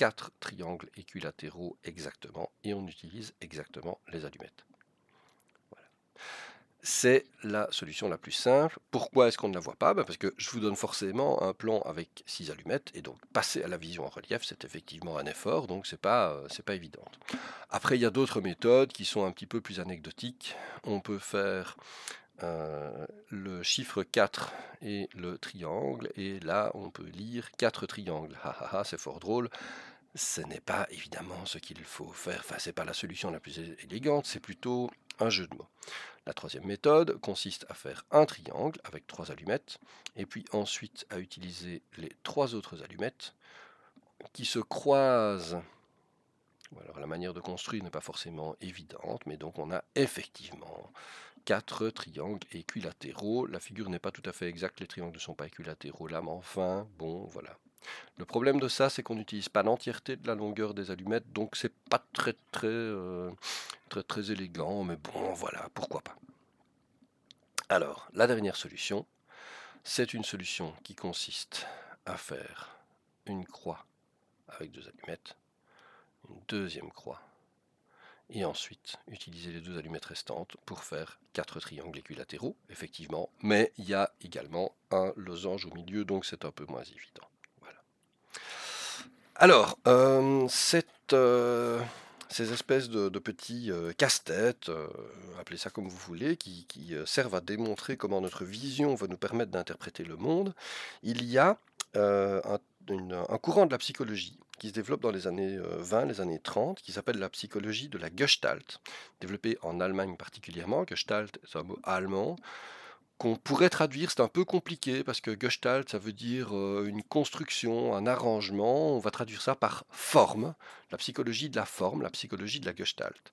Speaker 1: quatre triangles équilatéraux exactement et on utilise exactement les allumettes. Voilà. C'est la solution la plus simple. Pourquoi est-ce qu'on ne la voit pas ben, Parce que je vous donne forcément un plan avec 6 allumettes et donc passer à la vision en relief, c'est effectivement un effort, donc c'est pas, euh, pas évident. Après, il y a d'autres méthodes qui sont un petit peu plus anecdotiques. On peut faire euh, le chiffre 4 et le triangle. Et là, on peut lire 4 triangles. c'est fort drôle ce n'est pas évidemment ce qu'il faut faire, enfin ce n'est pas la solution la plus élégante, c'est plutôt un jeu de mots. La troisième méthode consiste à faire un triangle avec trois allumettes, et puis ensuite à utiliser les trois autres allumettes qui se croisent. Alors la manière de construire n'est pas forcément évidente, mais donc on a effectivement quatre triangles équilatéraux. La figure n'est pas tout à fait exacte, les triangles ne sont pas équilatéraux là, mais enfin, bon, voilà. Le problème de ça, c'est qu'on n'utilise pas l'entièreté de la longueur des allumettes, donc c'est pas très très, euh, très très élégant, mais bon, voilà, pourquoi pas. Alors, la dernière solution, c'est une solution qui consiste à faire une croix avec deux allumettes, une deuxième croix, et ensuite utiliser les deux allumettes restantes pour faire quatre triangles équilatéraux, effectivement, mais il y a également un losange au milieu, donc c'est un peu moins évident. Alors, euh, euh, ces espèces de, petits euh, casse-têtes, appelez ça comme vous voulez, qui, servent à démontrer comment notre vision va nous permettre d'interpréter le monde, il y a un, courant de la psychologie qui se développe dans les années 20, les années 30, qui s'appelle la psychologie de la Gestalt, développée en Allemagne particulièrement. Gestalt c'est un mot allemand qu'on pourrait traduire, c'est un peu compliqué parce que Gestalt, ça veut dire euh, une construction, un arrangement. On va traduire ça par forme, la psychologie de la forme, la psychologie de la Gestalt,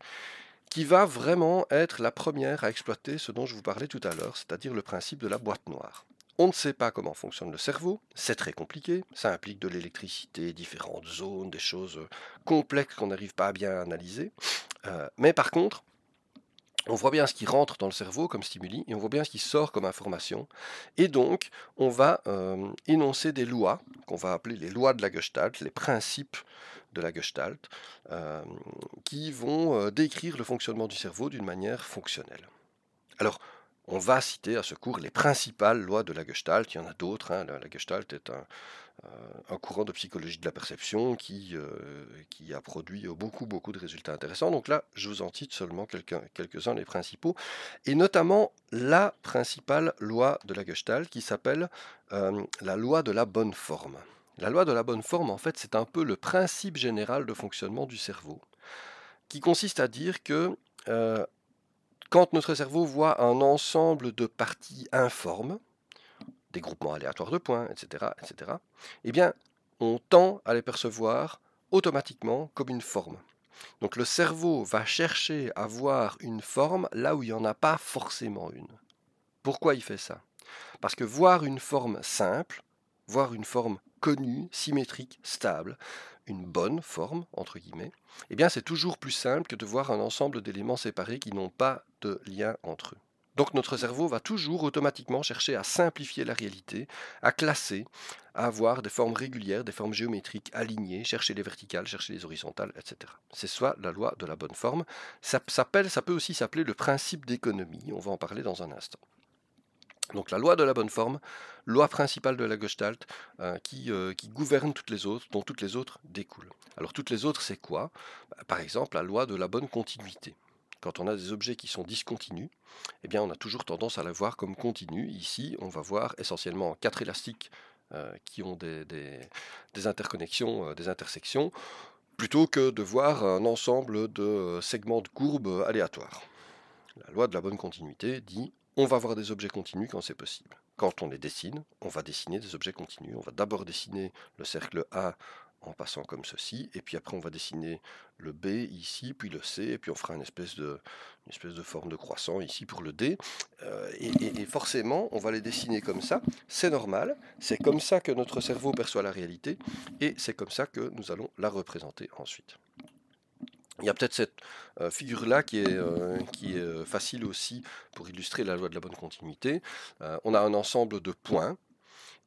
Speaker 1: qui va vraiment être la première à exploiter ce dont je vous parlais tout à l'heure, c'est-à-dire le principe de la boîte noire. On ne sait pas comment fonctionne le cerveau, c'est très compliqué, ça implique de l'électricité, différentes zones, des choses euh, complexes qu'on n'arrive pas à bien analyser. Euh, mais par contre, on voit bien ce qui rentre dans le cerveau comme stimuli et on voit bien ce qui sort comme information. Et donc, on va euh, énoncer des lois qu'on va appeler les lois de la Gestalt, les principes de la Gestalt, euh, qui vont euh, décrire le fonctionnement du cerveau d'une manière fonctionnelle. Alors, on va citer à ce cours les principales lois de la Gestalt. Il y en a d'autres. Hein. La, Gestalt est un, un courant de psychologie de la perception euh, qui, a produit beaucoup, beaucoup de résultats intéressants. Donc là, je vous en cite seulement quelques-uns les principaux, et notamment la principale loi de la Gestalt qui s'appelle euh, la loi de la bonne forme. La loi de la bonne forme, en fait, c'est un peu le principe général de fonctionnement du cerveau, qui consiste à dire que euh, quand notre cerveau voit un ensemble de parties informes, des groupements aléatoires de points, etc., etc., eh bien, on tend à les percevoir automatiquement comme une forme. Donc le cerveau va chercher à voir une forme là où il n'y en a pas forcément une. Pourquoi il fait ça Parce que voir une forme simple, voir une forme connue, symétrique, stable, une bonne forme, entre guillemets, eh bien c'est toujours plus simple que de voir un ensemble d'éléments séparés qui n'ont pas de lien entre eux. Donc notre cerveau va toujours automatiquement chercher à simplifier la réalité, à classer, à avoir des formes régulières, des formes géométriques alignées, chercher les verticales, chercher les horizontales, etc. C'est soit la loi de la bonne forme. Ça, s'appelle, ça peut aussi s'appeler le principe d'économie, on va en parler dans un instant. Donc la loi de la bonne forme, loi principale de la Gestalt, euh, euh, qui, gouverne toutes les autres, dont toutes les autres découlent. Alors toutes les autres, c'est quoi bah, Par exemple, la loi de la bonne continuité quand on a des objets qui sont discontinus, eh bien on a toujours tendance à les voir comme continue. Ici, on va voir essentiellement quatre élastiques euh, qui ont des, interconnexions, euh, des intersections, plutôt que de voir un ensemble de euh, segments de courbes aléatoires. La loi de la bonne continuité dit on va voir des objets continus quand c'est possible. Quand on les dessine, on va dessiner des objets continus. On va d'abord dessiner le cercle A en passant comme ceci, et puis après on va dessiner le B ici, puis le C, et puis on fera une espèce de, forme de croissant ici pour le D, euh, et, forcément on va les dessiner comme ça, c'est normal, c'est comme ça que notre cerveau perçoit la réalité, et c'est comme ça que nous allons la représenter ensuite. Il y a peut-être cette euh, figure-là qui est euh, facile aussi pour illustrer la loi de la bonne continuité. on a un ensemble de points,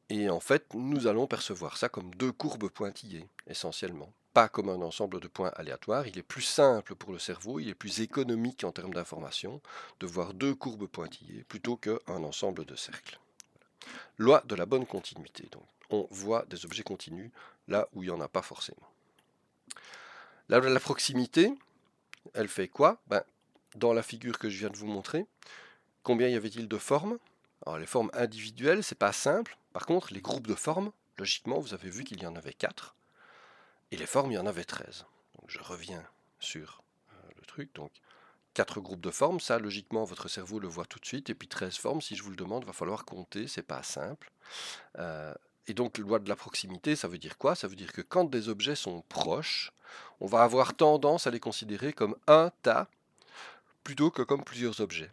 Speaker 1: et en fait, nous allons percevoir ça comme deux courbes pointillées, essentiellement. Pas comme un ensemble de points aléatoires, il est plus simple pour le cerveau, il est plus économique en termes d'information de voir deux courbes pointillées plutôt qu'un ensemble de cercles. Loi de la bonne continuité. Donc, on voit des objets continus là où il n'y en a pas forcément. La, proximité, elle fait quoi ben, Dans la figure que je viens de vous montrer, combien y avait-il de formes Alors les formes individuelles, ce n'est pas simple, par contre, les groupes de formes, logiquement, vous avez vu qu'il y en avait 4, et les formes, il y en avait 13. je reviens sur euh, le truc. Donc, 4 groupes de formes, ça, logiquement, votre cerveau le voit tout de suite, et puis 13 formes, si je vous le demande, va falloir compter, c'est pas simple. Euh, et donc, loi de la proximité, ça veut dire quoi Ça veut dire que quand des objets sont proches, on va avoir tendance à les considérer comme un tas plutôt que comme plusieurs objets.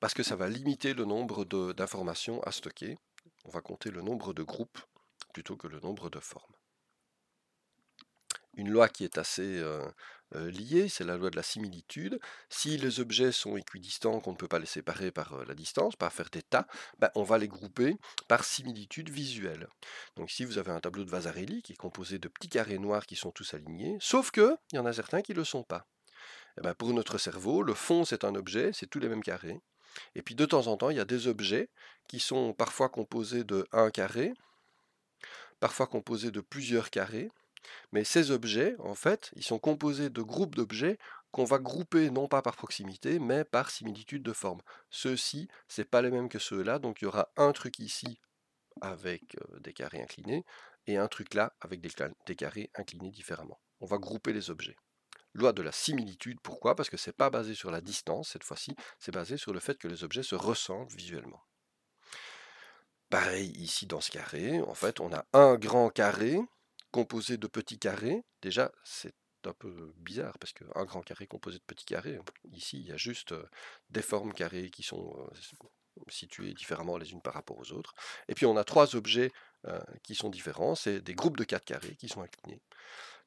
Speaker 1: Parce que ça va limiter le nombre d'informations à stocker on va compter le nombre de groupes plutôt que le nombre de formes. Une loi qui est assez euh, euh, liée, c'est la loi de la similitude. Si les objets sont équidistants, qu'on ne peut pas les séparer par euh, la distance, par faire des tas, ben, on va les grouper par similitude visuelle. Donc ici, vous avez un tableau de Vasarely qui est composé de petits carrés noirs qui sont tous alignés, sauf qu'il y en a certains qui ne le sont pas. Eh ben, pour notre cerveau, le fond, c'est un objet, c'est tous les mêmes carrés. Et puis de temps en temps, il y a des objets qui sont parfois composés de un carré, parfois composés de plusieurs carrés, mais ces objets, en fait, ils sont composés de groupes d'objets qu'on va grouper non pas par proximité, mais par similitude de forme. Ceux-ci, n'est pas les mêmes que ceux-là, donc il y aura un truc ici avec euh, des carrés inclinés, et un truc là avec des carrés inclinés différemment. On va grouper les objets. Loi de la similitude, pourquoi Parce que ce n'est pas basé sur la distance, cette fois-ci, c'est basé sur le fait que les objets se ressemblent visuellement. Pareil ici dans ce carré, en fait, on a un grand carré composé de petits carrés. Déjà, c'est un peu bizarre parce qu'un grand carré composé de petits carrés, ici, il y a juste euh, des formes carrées qui sont euh, situées différemment les unes par rapport aux autres. Et puis, on a trois objets euh, qui sont différents, c'est des groupes de quatre carrés qui sont inclinés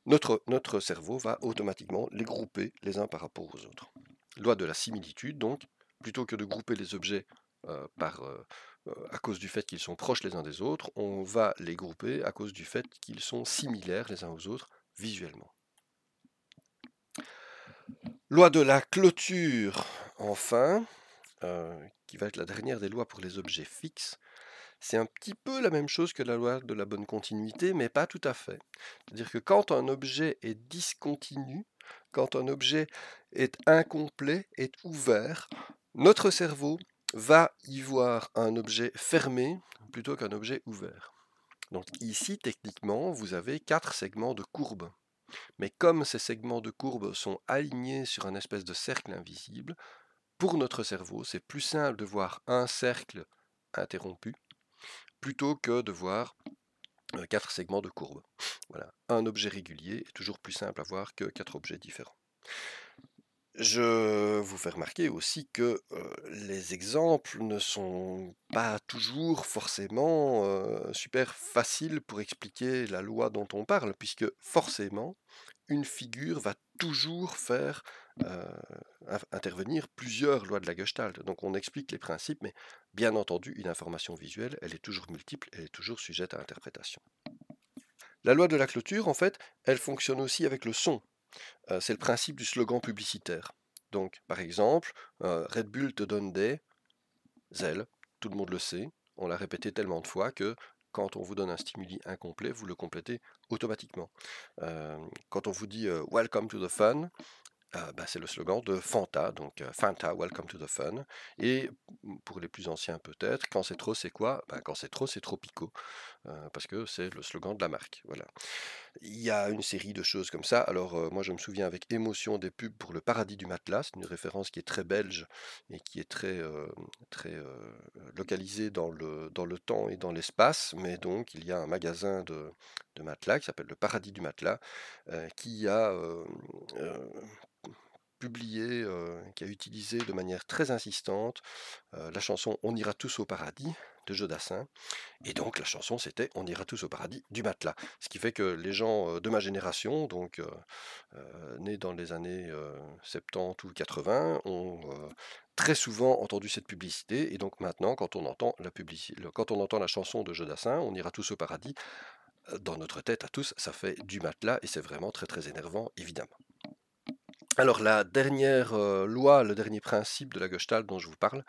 Speaker 1: notre, cerveau va automatiquement les grouper les uns par rapport aux autres. Loi de la similitude, donc, plutôt que de grouper les objets euh, par, euh, euh, à cause du fait qu'ils sont proches les uns des autres, on va les grouper à cause du fait qu'ils sont similaires les uns aux autres visuellement. Loi de la clôture, enfin, qui va être la dernière des lois pour les objets fixes, c'est un petit peu la même chose que la loi de la bonne continuité, mais pas tout à fait. C'est-à-dire que quand un objet est discontinu, quand un objet est incomplet, est ouvert, notre cerveau va y voir un objet fermé plutôt qu'un objet ouvert. Donc ici, techniquement, vous avez quatre segments de courbe. Mais comme ces segments de courbe sont alignés sur un espèce de cercle invisible, pour notre cerveau, c'est plus simple de voir un cercle interrompu plutôt que de voir quatre segments de courbe. Voilà. Un objet régulier est toujours plus simple à voir que quatre objets différents. Je vous fais remarquer aussi que les exemples ne sont pas toujours forcément super faciles pour expliquer la loi dont on parle, puisque forcément, une figure va toujours faire euh, intervenir plusieurs lois de la Gestalt. Donc on explique les principes, mais bien entendu, une information visuelle, elle est toujours multiple, elle est toujours sujette à interprétation. La loi de la clôture, en fait, elle fonctionne aussi avec le son. Euh, c'est le principe du slogan publicitaire. Donc, par exemple, euh, Red Bull te donne des ailes, tout le monde le sait, on l'a répété tellement de fois que quand on vous donne un stimuli incomplet, vous le complétez automatiquement. quand on vous dit Welcome to the fun, ah, bah, c'est le slogan de Fanta, donc Fanta, Welcome to the Fun. Et mmh, pour les plus anciens peut-être, quand c'est trop, c'est quoi bah, Quand c'est trop, c'est Tropico parce que c'est le slogan de la marque. Voilà. Il y a une série de choses comme ça. Alors moi je me souviens avec émotion des pubs pour le paradis du matelas, une référence qui est très belge et qui est très, très localisée dans le, dans le temps et dans l'espace. Mais donc il y a un magasin de, de matelas qui s'appelle le paradis du matelas, qui a publié, euh, qui a utilisé de manière très insistante euh, la chanson On ira tous au paradis de Jodassin. Et donc la chanson c'était On ira tous au paradis du matelas. Ce qui fait que les gens euh, de ma génération, donc nés dans les années 70 ou 80, ont très souvent entendu cette publicité. Et donc maintenant, quand on entend la, quand on entend la chanson de Jodassin, On ira tous au paradis, dans notre tête à tous, ça fait du matelas et c'est vraiment très très énervant évidemment. Alors la dernière loi, le dernier principe de la Gestalt dont je vous parle,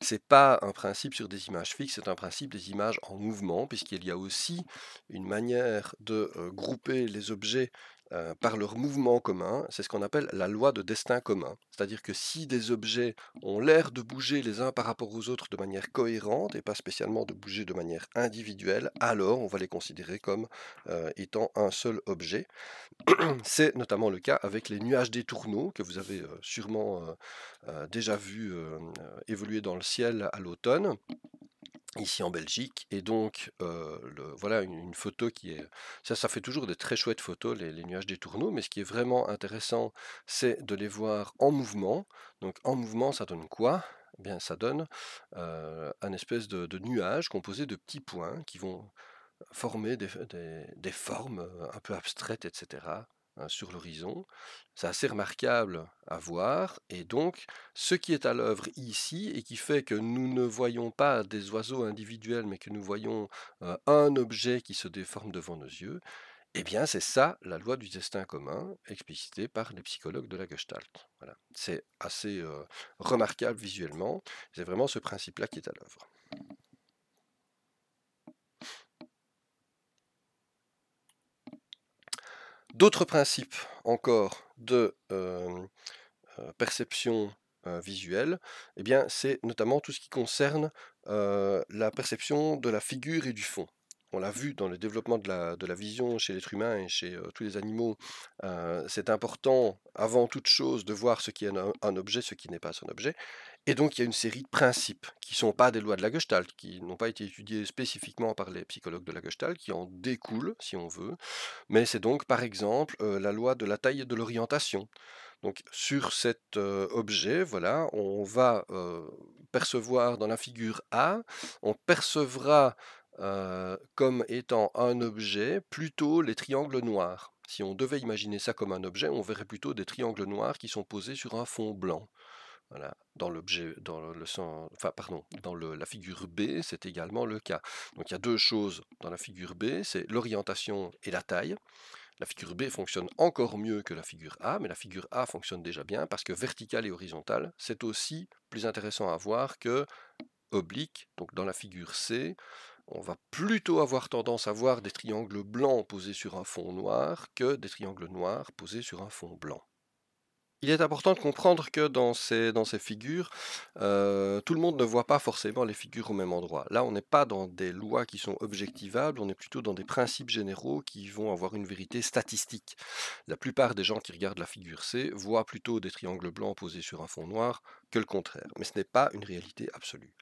Speaker 1: c'est pas un principe sur des images fixes, c'est un principe des images en mouvement, puisqu'il y a aussi une manière de grouper les objets euh, par leur mouvement commun. C'est ce qu'on appelle la loi de destin commun. C'est-à-dire que si des objets ont l'air de bouger les uns par rapport aux autres de manière cohérente et pas spécialement de bouger de manière individuelle, alors on va les considérer comme euh, étant un seul objet. (clears throat) C'est notamment le cas avec les nuages tourneaux que vous avez euh, sûrement déjà vu évoluer dans le ciel à l'automne ici en Belgique. Et donc, voilà une, photo qui est... Ça, ça fait toujours des très chouettes photos, les, nuages des tourneaux, mais ce qui est vraiment intéressant, c'est de les voir en mouvement. Donc, en mouvement, ça donne quoi eh bien, ça donne un espèce de, nuage composé de petits points qui vont former des formes un peu abstraites, etc. Hein, sur l'horizon. C'est assez remarquable à voir. Et donc, ce qui est à l'œuvre ici et qui fait que nous ne voyons pas des oiseaux individuels, mais que nous voyons un objet qui se déforme devant nos yeux, eh bien, c'est ça la loi du destin commun, explicitée par les psychologues de la Gestalt. C'est assez remarquable visuellement. C'est vraiment ce principe-là qui est à l'œuvre. D'autres principes encore de perception visuelle, eh bien, c'est notamment tout ce qui concerne la perception de la figure et du fond. On l'a vu dans le développement de la, vision chez l'être humain et chez tous les animaux. c'est important, avant toute chose, de voir ce qui est un objet, ce qui n'est pas un objet. Et donc il y a une série de principes qui ne sont pas des lois de la Gestalt, qui n'ont pas été étudiées spécifiquement par les psychologues de la Gestalt, qui en découlent si on veut, mais c'est donc par exemple euh, la loi de la taille et de l'orientation. Donc sur cet euh, objet, voilà, on va euh, percevoir dans la figure A, on percevra comme étant un objet plutôt les triangles noirs. Si on devait imaginer ça comme un objet, on verrait plutôt des triangles noirs qui sont posés sur un fond blanc. Dans l'objet, dans le sens, enfin pardon, dans la figure B, c'est également le cas. Donc il y a deux choses dans la figure B, c'est l'orientation et la taille. La figure B fonctionne encore mieux que la figure A, mais la figure A fonctionne déjà bien parce que verticale et horizontale, c'est aussi plus intéressant à voir que oblique. Donc dans la figure C, on va plutôt avoir tendance à voir des triangles blancs posés sur un fond noir que des triangles noirs posés sur un fond blanc il est important de comprendre que dans ces, figures, euh, tout le monde ne voit pas forcément les figures au même endroit. Là, on n'est pas dans des lois qui sont objectivables, on est plutôt dans des principes généraux qui vont avoir une vérité statistique. La plupart des gens qui regardent la figure C voient plutôt des triangles blancs posés sur un fond noir que le contraire, mais ce n'est pas une réalité absolue.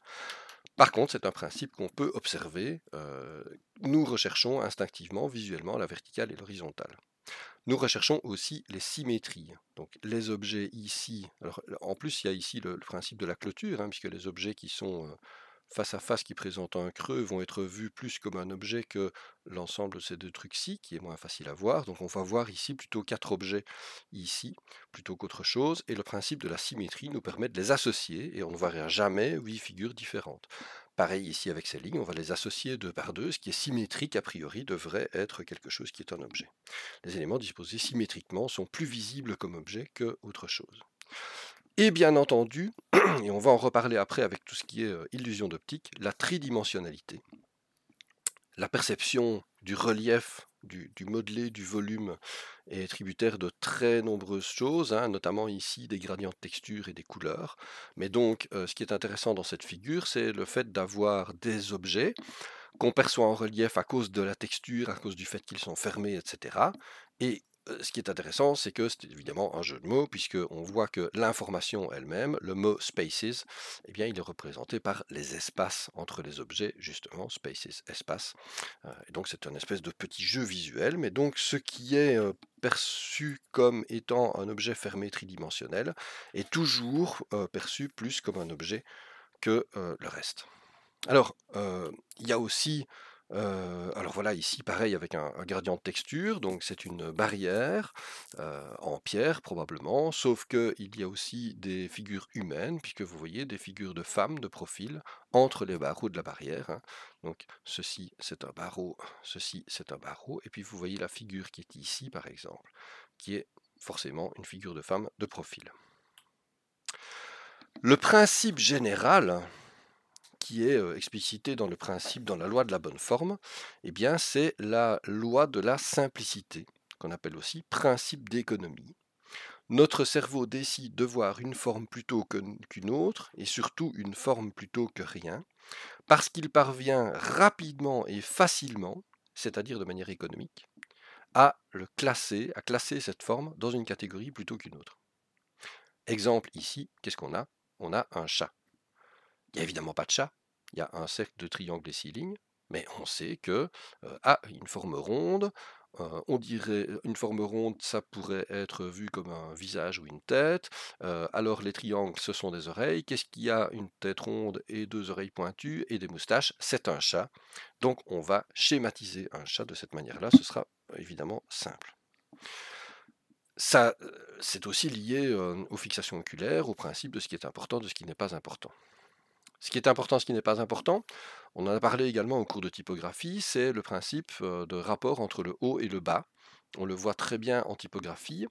Speaker 1: Par contre, c'est un principe qu'on peut observer. Euh, nous recherchons instinctivement, visuellement, la verticale et l'horizontale. Nous recherchons aussi les symétries. Donc les objets ici, en plus il y a ici le, principe de la clôture, hein, puisque les objets qui sont euh, face à face, qui présentent un creux, vont être vus plus comme un objet que l'ensemble de ces deux trucs-ci, qui est moins facile à voir. Donc on va voir ici plutôt quatre objets ici, plutôt qu'autre chose. Et le principe de la symétrie nous permet de les associer, et on ne verra jamais huit figures différentes. Pareil ici avec ces lignes, on va les associer deux par deux, ce qui est symétrique a priori devrait être quelque chose qui est un objet. Les éléments disposés symétriquement sont plus visibles comme objet que autre chose. Et bien entendu, (clears throat) et on va en reparler après avec tout ce qui est euh, illusion d'optique, la tridimensionnalité. La perception du relief du, du, modelé du volume est tributaire de très nombreuses choses, hein, notamment ici des gradients de texture et des couleurs. Mais donc, euh, ce qui est intéressant dans cette figure, c'est le fait d'avoir des objets qu'on perçoit en relief à cause de la texture, à cause du fait qu'ils sont fermés, etc. Et ce qui est intéressant, c'est que c'est évidemment un jeu de mots, puisqu'on voit que l'information elle-même, le mot spaces, eh bien, il est représenté par les espaces entre les objets, justement, spaces, espaces ». Et donc, c'est un espèce de petit jeu visuel, mais donc ce qui est perçu comme étant un objet fermé tridimensionnel est toujours perçu plus comme un objet que le reste. Alors, il y a aussi alors voilà, ici pareil avec un, gardien de texture, donc c'est une barrière en pierre probablement, sauf qu'il y a aussi des figures humaines, puisque vous voyez des figures de femmes de profil entre les barreaux de la barrière. Hein. Donc ceci c'est un barreau, ceci c'est un barreau, et puis vous voyez la figure qui est ici par exemple, qui est forcément une figure de femme de profil. Le principe général, qui est explicité dans le principe, dans la loi de la bonne forme, et eh bien c'est la loi de la simplicité, qu'on appelle aussi principe d'économie. Notre cerveau décide de voir une forme plutôt qu'une autre, et surtout une forme plutôt que rien, parce qu'il parvient rapidement et facilement, c'est-à-dire de manière économique, à le classer, à classer cette forme dans une catégorie plutôt qu'une autre. Exemple ici, qu'est-ce qu'on a On a un chat. Il n'y a évidemment pas de chat, il y a un cercle, de triangles et six lignes, mais on sait que y euh, ah, une forme ronde, euh, on dirait euh, une forme ronde, ça pourrait être vu comme un visage ou une tête. alors les triangles, ce sont des oreilles. Qu'est-ce qu'il y a Une tête ronde et deux oreilles pointues et des moustaches. C'est un chat. Donc on va schématiser un chat de cette manière-là. Ce sera évidemment simple. Ça, c'est aussi lié aux fixations oculaires, au principe de ce qui est important, de ce qui n'est pas important. Ce qui est important, ce qui n'est pas important, on en a parlé également au cours de typographie, c'est le principe euh, de rapport entre le haut et le bas. On le voit très bien en typographie.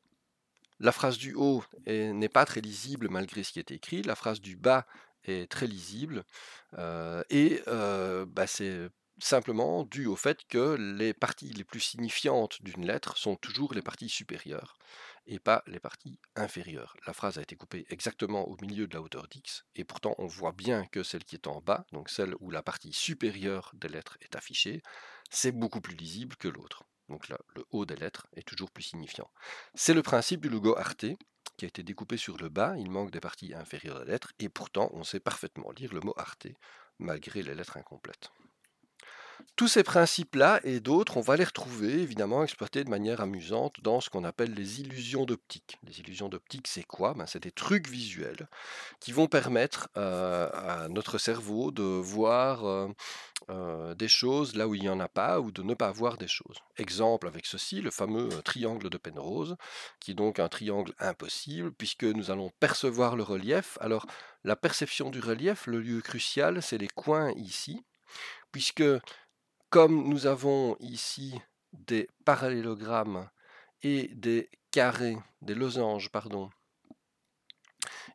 Speaker 1: La phrase du haut n'est pas très lisible malgré ce qui est écrit, la phrase du bas est très lisible, euh, et euh, bah, c'est simplement dû au fait que les parties les plus signifiantes d'une lettre sont toujours les parties supérieures et pas les parties inférieures. La phrase a été coupée exactement au milieu de la hauteur d'X, et pourtant on voit bien que celle qui est en bas, donc celle où la partie supérieure des lettres est affichée, c'est beaucoup plus lisible que l'autre. Donc là, le haut des lettres est toujours plus signifiant. C'est le principe du logo Arte, qui a été découpé sur le bas, il manque des parties inférieures des lettres, et pourtant on sait parfaitement lire le mot Arte, malgré les lettres incomplètes. Tous ces principes-là et d'autres, on va les retrouver évidemment exploités de manière amusante dans ce qu'on appelle les illusions d'optique. Les illusions d'optique, c'est quoi ben, C'est des trucs visuels qui vont permettre euh, à notre cerveau de voir euh, euh, des choses là où il n'y en a pas ou de ne pas voir des choses. Exemple avec ceci, le fameux triangle de Penrose, qui est donc un triangle impossible puisque nous allons percevoir le relief. Alors, la perception du relief, le lieu crucial, c'est les coins ici, puisque comme nous avons ici des parallélogrammes et des carrés, des losanges, pardon,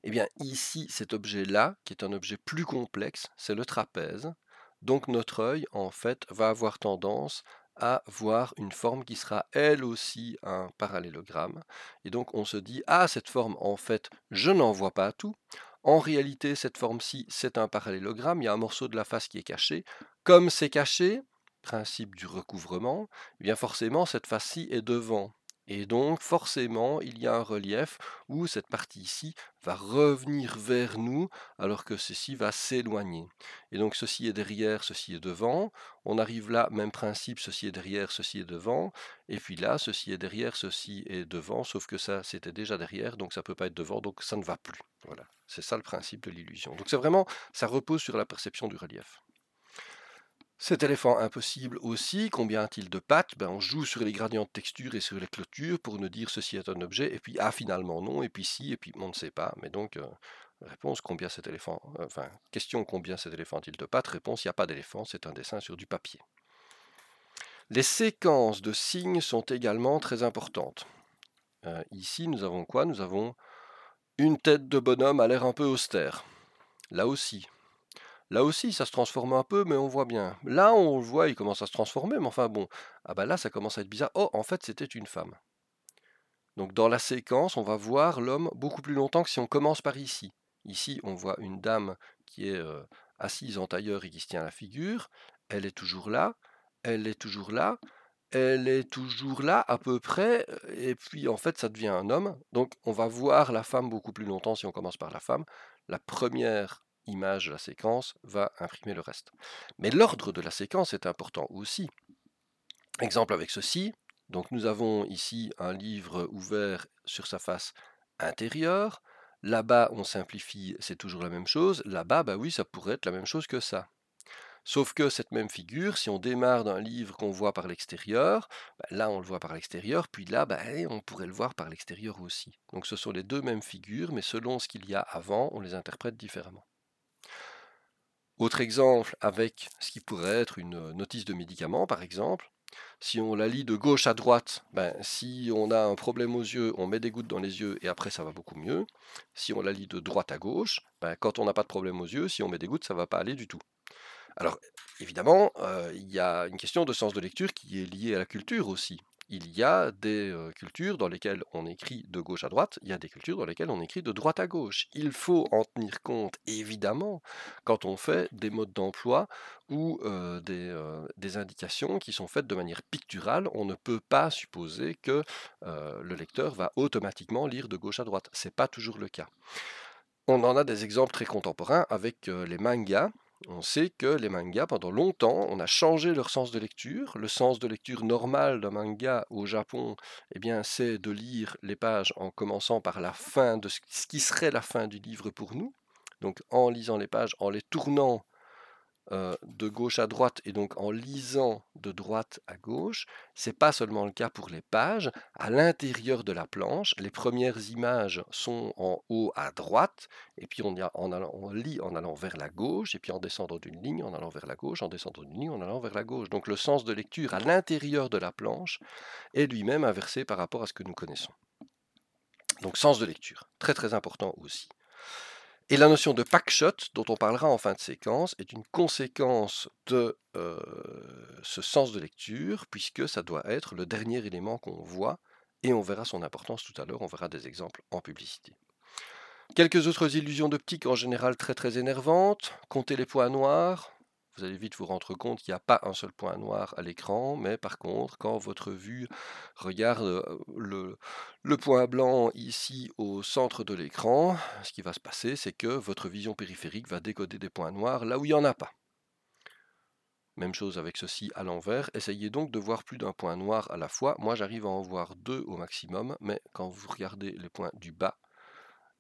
Speaker 1: et eh bien ici, cet objet-là, qui est un objet plus complexe, c'est le trapèze. Donc notre œil, en fait, va avoir tendance à voir une forme qui sera elle aussi un parallélogramme. Et donc on se dit, ah, cette forme, en fait, je n'en vois pas tout. En réalité, cette forme-ci, c'est un parallélogramme, il y a un morceau de la face qui est caché. Comme c'est caché, principe du recouvrement, eh bien forcément cette face-ci est devant. Et donc forcément il y a un relief où cette partie ici va revenir vers nous alors que ceci va s'éloigner. Et donc ceci est derrière, ceci est devant. On arrive là, même principe, ceci est derrière, ceci est devant. Et puis là, ceci est derrière, ceci est devant, sauf que ça c'était déjà derrière, donc ça ne peut pas être devant, donc ça ne va plus. Voilà, c'est ça le principe de l'illusion. Donc c'est vraiment, ça repose sur la perception du relief. Cet éléphant impossible aussi, combien a-t-il de pattes ben, On joue sur les gradients de texture et sur les clôtures pour nous dire ceci est un objet, et puis ah finalement non, et puis si, et puis on ne sait pas. Mais donc, euh, réponse combien cet éléphant, euh, enfin, question combien cet éléphant a-t-il de pattes Réponse il n'y a pas d'éléphant, c'est un dessin sur du papier. Les séquences de signes sont également très importantes. Euh, ici, nous avons quoi Nous avons une tête de bonhomme à l'air un peu austère. Là aussi, Là aussi, ça se transforme un peu, mais on voit bien. Là, on le voit, il commence à se transformer, mais enfin bon. Ah bah là, ça commence à être bizarre. Oh, en fait, c'était une femme. Donc dans la séquence, on va voir l'homme beaucoup plus longtemps que si on commence par ici. Ici, on voit une dame qui est euh, assise en tailleur et qui se tient la figure. Elle est toujours là. Elle est toujours là. Elle est toujours là à peu près. Euh, et puis en fait, ça devient un homme. Donc on va voir la femme beaucoup plus longtemps si on commence par la femme. La première image de la séquence va imprimer le reste. Mais l'ordre de la séquence est important aussi. Exemple avec ceci. Donc nous avons ici un livre ouvert sur sa face intérieure. Là-bas, on simplifie, c'est toujours la même chose. Là-bas, bah oui, ça pourrait être la même chose que ça. Sauf que cette même figure, si on démarre d'un livre qu'on voit par l'extérieur, bah là on le voit par l'extérieur, puis là bah, eh, on pourrait le voir par l'extérieur aussi. Donc ce sont les deux mêmes figures, mais selon ce qu'il y a avant, on les interprète différemment. Autre exemple avec ce qui pourrait être une euh, notice de médicament, par exemple. Si on la lit de gauche à droite, ben, si on a un problème aux yeux, on met des gouttes dans les yeux et après ça va beaucoup mieux. Si on la lit de droite à gauche, ben, quand on n'a pas de problème aux yeux, si on met des gouttes, ça ne va pas aller du tout. Alors évidemment, euh, il y a une question de sens de lecture qui est liée à la culture aussi il y a des cultures dans lesquelles on écrit de gauche à droite, il y a des cultures dans lesquelles on écrit de droite à gauche. Il faut en tenir compte, évidemment, quand on fait des modes d'emploi ou des, indications qui sont faites de manière picturale. On ne peut pas supposer que le lecteur va automatiquement lire de gauche à droite. Ce n'est pas toujours le cas. On en a des exemples très contemporains avec les mangas on sait que les mangas, pendant longtemps, on a changé leur sens de lecture. Le sens de lecture normal d'un manga au Japon, eh bien, c'est de lire les pages en commençant par la fin de ce qui serait la fin du livre pour nous. Donc en lisant les pages, en les tournant euh, de gauche à droite et donc en lisant de droite à gauche. ce n'est pas seulement le cas pour les pages. À l'intérieur de la planche, les premières images sont en haut à droite et puis on, y en on lit en allant vers la gauche et puis en descendant d'une ligne, en allant vers la gauche, en descendant d'une ligne, en allant vers la gauche. Donc le sens de lecture à l'intérieur de la planche est lui-même inversé par rapport à ce que nous connaissons. Donc sens de lecture, très très important aussi. Et la notion de pack shot, dont on parlera en fin de séquence, est une conséquence de euh, ce sens de lecture, puisque ça doit être le dernier élément qu'on voit, et on verra son importance tout à l'heure, on verra des exemples en publicité. Quelques autres illusions d'optique en général très très énervantes, compter les points noirs, vous allez vite vous rendre compte qu'il n'y a pas un seul point noir à l'écran, mais par contre, quand votre vue regarde le, point blanc ici au centre de l'écran, ce qui va se passer, c'est que votre vision périphérique va décoder des points noirs là où il n'y en a pas. Même chose avec ceci à l'envers. Essayez donc de voir plus d'un point noir à la fois. Moi, j'arrive à en voir deux au maximum, mais quand vous regardez les points du bas,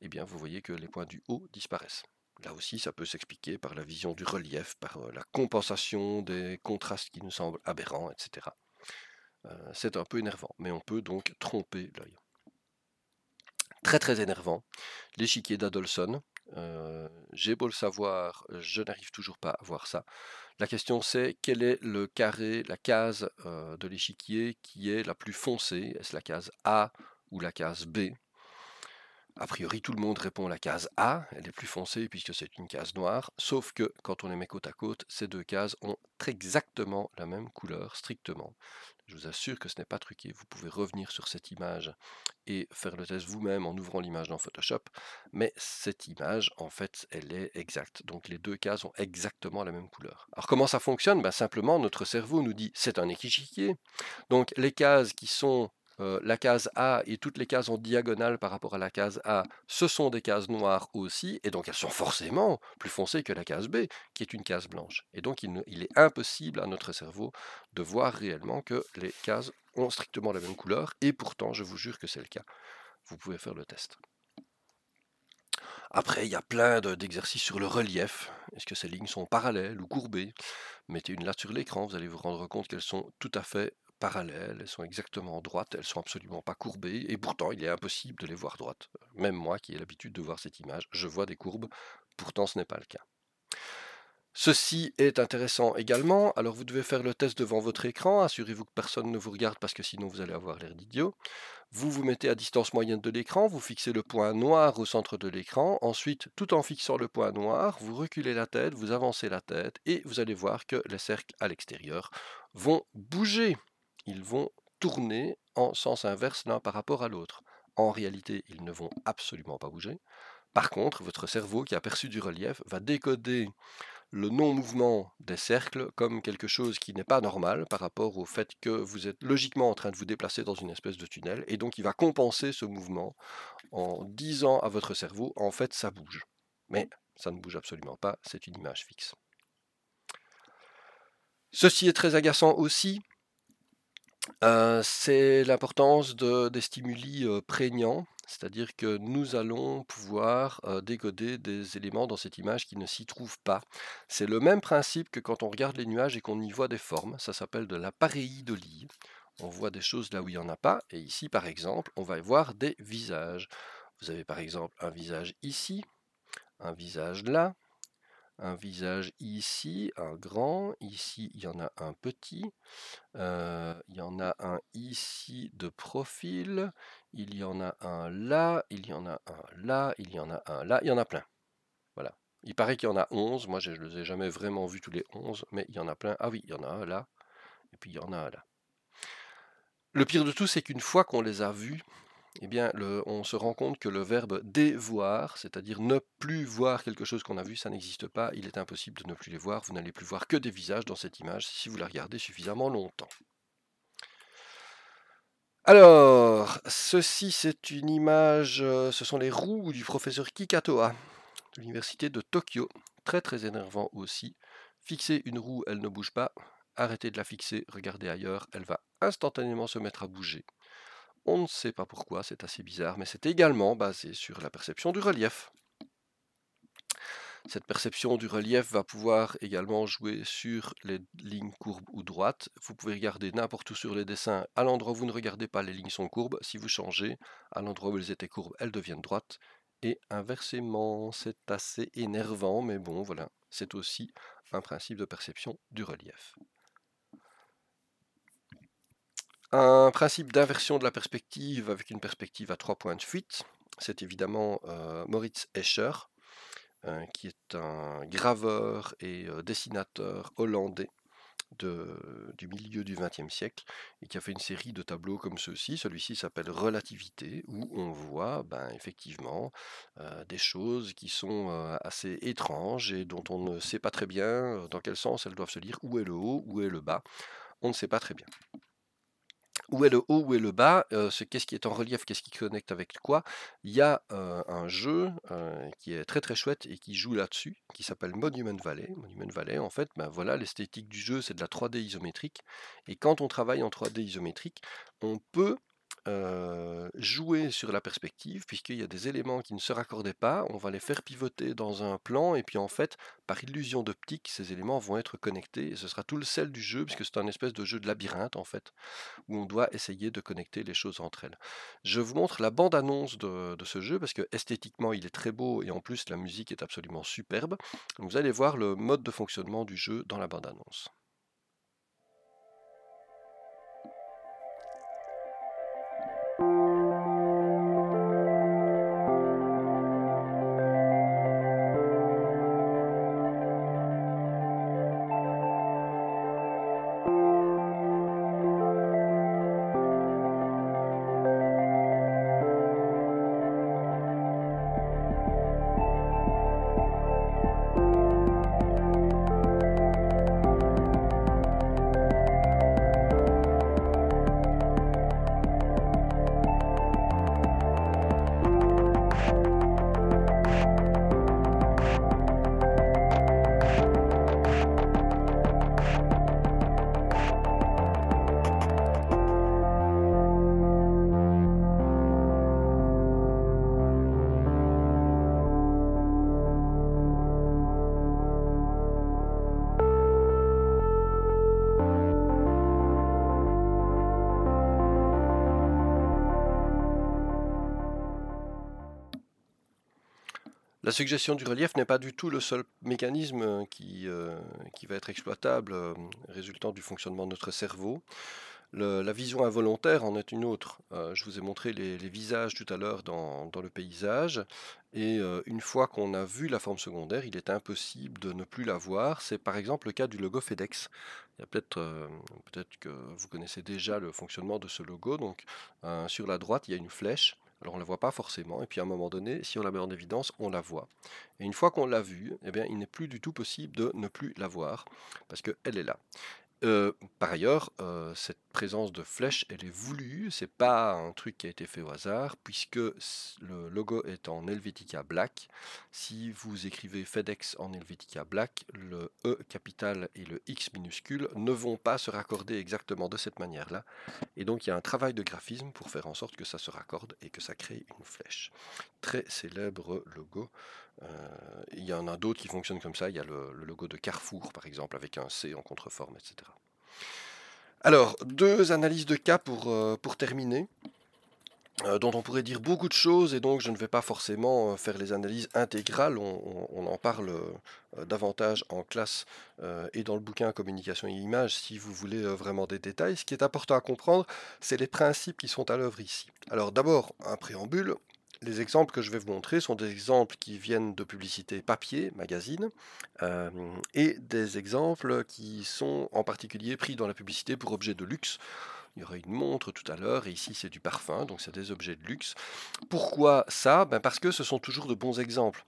Speaker 1: eh bien, vous voyez que les points du haut disparaissent. Là aussi, ça peut s'expliquer par la vision du relief, par la compensation des contrastes qui nous semblent aberrants, etc. c'est un peu énervant, mais on peut donc tromper l'œil. Très très énervant, l'échiquier d'Adolson. J'ai beau le savoir, je n'arrive toujours pas à voir ça. La question c'est quel est le carré, la case de l'échiquier qui est la plus foncée Est-ce la case A ou la case B a priori, tout le monde répond à la case A, elle est plus foncée puisque c'est une case noire, sauf que quand on les met côte à côte, ces deux cases ont exactement la même couleur, strictement. Je vous assure que ce n'est pas truqué, vous pouvez revenir sur cette image et faire le test vous-même en ouvrant l'image dans Photoshop, mais cette image, en fait, elle est exacte. Donc les deux cases ont exactement la même couleur. Alors comment ça fonctionne ben, Simplement, notre cerveau nous dit c'est un échiquier. Donc les cases qui sont euh, la case A et toutes les cases en diagonale par rapport à la case A, ce sont des cases noires aussi, et donc elles sont forcément plus foncées que la case B, qui est une case blanche. Et donc il, est impossible à notre cerveau de voir réellement que les cases ont strictement la même couleur, et pourtant je vous jure que c'est le cas. Vous pouvez faire le test. Après, il y a plein d'exercices sur le relief. Est-ce que ces lignes sont parallèles ou courbées Mettez une là sur l'écran, vous allez vous rendre compte qu'elles sont tout à fait parallèles, elles sont exactement droites, elles sont absolument pas courbées, et pourtant il est impossible de les voir droites. Même moi qui ai l'habitude de voir cette image, je vois des courbes, pourtant ce n'est pas le cas. Ceci est intéressant également, alors vous devez faire le test devant votre écran, assurez-vous que personne ne vous regarde parce que sinon vous allez avoir l'air d'idiot. Vous vous mettez à distance moyenne de l'écran, vous fixez le point noir au centre de l'écran, ensuite tout en fixant le point noir, vous reculez la tête, vous avancez la tête et vous allez voir que les cercles à l'extérieur vont bouger ils vont tourner en sens inverse l'un par rapport à l'autre. En réalité, ils ne vont absolument pas bouger. Par contre, votre cerveau qui a perçu du relief va décoder le non-mouvement des cercles comme quelque chose qui n'est pas normal par rapport au fait que vous êtes logiquement en train de vous déplacer dans une espèce de tunnel, et donc il va compenser ce mouvement en disant à votre cerveau, en fait, ça bouge. Mais ça ne bouge absolument pas, c'est une image fixe. Ceci est très agaçant aussi euh, c'est l'importance des stimuli prégnants, c'est-à-dire que nous allons pouvoir décoder des éléments dans cette image qui ne s'y trouvent pas. C'est le même principe que quand on regarde les nuages et qu'on y voit des formes, ça s'appelle de pareidolie. On voit des choses là où il n'y en a pas, et ici par exemple, on va voir des visages. Vous avez par exemple un visage ici, un visage là, un visage ici, un grand, ici il y en a un petit, il y en a un ici de profil, il y en a un là, il y en a un là, il y en a un là, il y en a plein. Voilà. Il paraît qu'il y en a 11, moi je ne les ai jamais vraiment vus tous les 11, mais il y en a plein. Ah oui, il y en a un là, et puis il y en a un là. Le pire de tout, c'est qu'une fois qu'on les a vus, eh bien, on se rend compte que le verbe dévoir, c'est-à-dire ne plus voir quelque chose qu'on a vu, ça n'existe pas, il est impossible de ne plus les voir, vous n'allez plus voir que des visages dans cette image si vous la regardez suffisamment longtemps. Alors, ceci c'est une image, euh, ce sont les roues du professeur Kikatoa de l'université de Tokyo, très très énervant aussi. Fixer une roue, elle ne bouge pas, arrêtez de la fixer, regardez ailleurs, elle va instantanément se mettre à bouger. On ne sait pas pourquoi, c'est assez bizarre, mais c'est également basé sur la perception du relief. Cette perception du relief va pouvoir également jouer sur les lignes courbes ou droites. Vous pouvez regarder n'importe où sur les dessins. À l'endroit où vous ne regardez pas, les lignes sont courbes. Si vous changez, à l'endroit où elles étaient courbes, elles deviennent droites. Et inversement, c'est assez énervant, mais bon, voilà. C'est aussi un principe de perception du relief. Un principe d'inversion de la perspective avec une perspective à trois points de fuite, c'est évidemment euh, Moritz Escher, euh, qui est un graveur et euh, dessinateur hollandais du milieu du XXe siècle et qui a fait une série de tableaux comme ceux-ci. Celui-ci s'appelle Relativité, où on voit ben, effectivement des choses qui sont assez étranges et dont on ne sait pas très bien dans quel sens elles doivent se lire, où est le haut, où est le bas, on ne sait pas très bien où est le haut, où est le bas, euh, qu'est-ce qui est en relief, qu'est-ce qui connecte avec quoi. Il y a euh, un jeu euh, qui est très très chouette et qui joue là-dessus, qui s'appelle Monument Valley. Monument Valley, en fait, ben voilà, l'esthétique du jeu, c'est de la 3D isométrique. Et quand on travaille en 3D isométrique, on peut euh, jouer sur la perspective, puisqu'il y a des éléments qui ne se raccordaient pas, on va les faire pivoter dans un plan, et puis en fait, par illusion d'optique, ces éléments vont être connectés, et ce sera tout le sel du jeu, puisque c'est un espèce de jeu de labyrinthe, en fait, où on doit essayer de connecter les choses entre elles. Je vous montre la bande-annonce de, de, ce jeu, parce que esthétiquement, il est très beau, et en plus, la musique est absolument superbe. Vous allez voir le mode de fonctionnement du jeu dans la bande-annonce. La suggestion du relief n'est pas du tout le seul mécanisme qui, euh, qui va être exploitable euh, résultant du fonctionnement de notre cerveau. la vision involontaire en est une autre. Euh, je vous ai montré les, visages tout à l'heure dans, le paysage, et une fois qu'on a vu la forme secondaire, il est impossible de ne plus la voir. C'est par exemple le cas du logo FedEx. peut-être que vous connaissez déjà le fonctionnement de ce logo. Donc sur la droite, il y a une flèche alors on ne la voit pas forcément, et puis à un moment donné, si on la met en évidence, on la voit. Et une fois qu'on l'a vue, eh bien, il n'est plus du tout possible de ne plus la voir, parce qu'elle est là. Euh, par ailleurs, euh, cette présence de flèche, elle est voulue, c'est pas un truc qui a été fait au hasard, puisque le logo est en Helvetica Black. Si vous écrivez FedEx en Helvetica Black, le E capital et le X minuscule ne vont pas se raccorder exactement de cette manière-là. Et donc il y a un travail de graphisme pour faire en sorte que ça se raccorde et que ça crée une flèche. Très célèbre logo euh, il y en a d'autres qui fonctionnent comme ça. Il y a le, logo de Carrefour, par exemple, avec un C en contreforme, etc. Alors, deux analyses de cas pour, euh, pour terminer euh, dont on pourrait dire beaucoup de choses et donc je ne vais pas forcément faire les analyses intégrales, on, en parle davantage en classe et dans le bouquin Communication et Images si vous voulez vraiment des détails. Ce qui est important à comprendre, c'est les principes qui sont à l'œuvre ici. Alors d'abord, un préambule, les exemples que je vais vous montrer sont des exemples qui viennent de publicités papier, magazine, euh, et des exemples qui sont en particulier pris dans la publicité pour objets de luxe. Il y aurait une montre tout à l'heure, et ici c'est du parfum, donc c'est des objets de luxe. Pourquoi ça ben, Parce que ce sont toujours de bons exemples.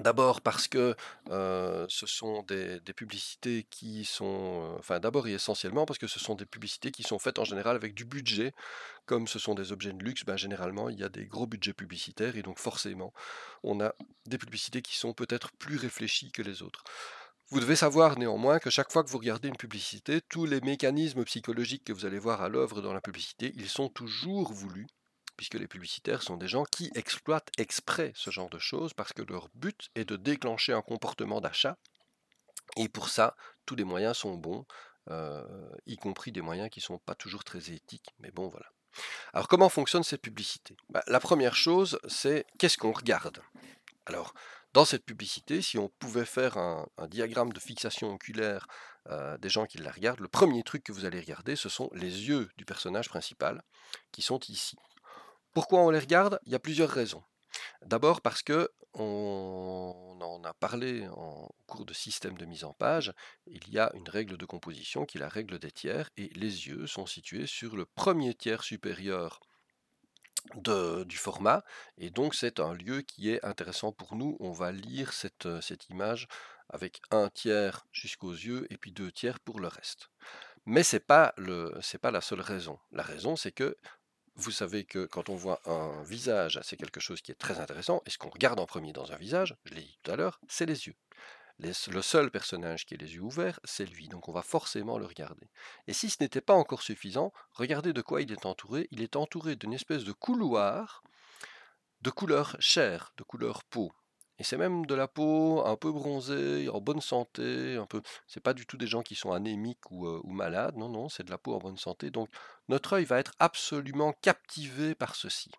Speaker 1: D'abord parce que ce sont des, publicités qui sont, enfin d'abord et essentiellement parce que ce sont des publicités qui sont faites en général avec du budget. Comme ce sont des objets de luxe, ben, généralement il y a des gros budgets publicitaires et donc forcément on a des publicités qui sont peut-être plus réfléchies que les autres. Vous devez savoir néanmoins que chaque fois que vous regardez une publicité, tous les mécanismes psychologiques que vous allez voir à l'œuvre dans la publicité, ils sont toujours voulus puisque les publicitaires sont des gens qui exploitent exprès ce genre de choses, parce que leur but est de déclencher un comportement d'achat. Et pour ça, tous les moyens sont bons, euh, y compris des moyens qui ne sont pas toujours très éthiques. Mais bon, voilà. Alors comment fonctionne cette publicité bah, La première chose, c'est qu'est-ce qu'on regarde Alors, dans cette publicité, si on pouvait faire un, diagramme de fixation oculaire euh, des gens qui la regardent, le premier truc que vous allez regarder, ce sont les yeux du personnage principal, qui sont ici. Pourquoi on les regarde Il y a plusieurs raisons. D'abord parce que on en a parlé en cours de système de mise en page, il y a une règle de composition qui est la règle des tiers et les yeux sont situés sur le premier tiers supérieur du format et donc c'est un lieu qui est intéressant pour nous. On va lire cette, cette image avec un tiers jusqu'aux yeux et puis deux tiers pour le reste. Mais ce n'est pas, pas la seule raison. La raison, c'est que vous savez que quand on voit un visage, c'est quelque chose qui est très intéressant, et ce qu'on regarde en premier dans un visage, je l'ai dit tout à l'heure, c'est les yeux. le seul personnage qui a les yeux ouverts, c'est lui, donc on va forcément le regarder. Et si ce n'était pas encore suffisant, regardez de quoi il est entouré. Il est entouré d'une espèce de couloir de couleur chair, de couleur peau. Et c'est même de la peau un peu bronzée, en bonne santé, un peu. C'est pas du tout des gens qui sont anémiques ou, malades, non, non, c'est de la peau en bonne santé. Donc notre œil va être absolument captivé par ceci.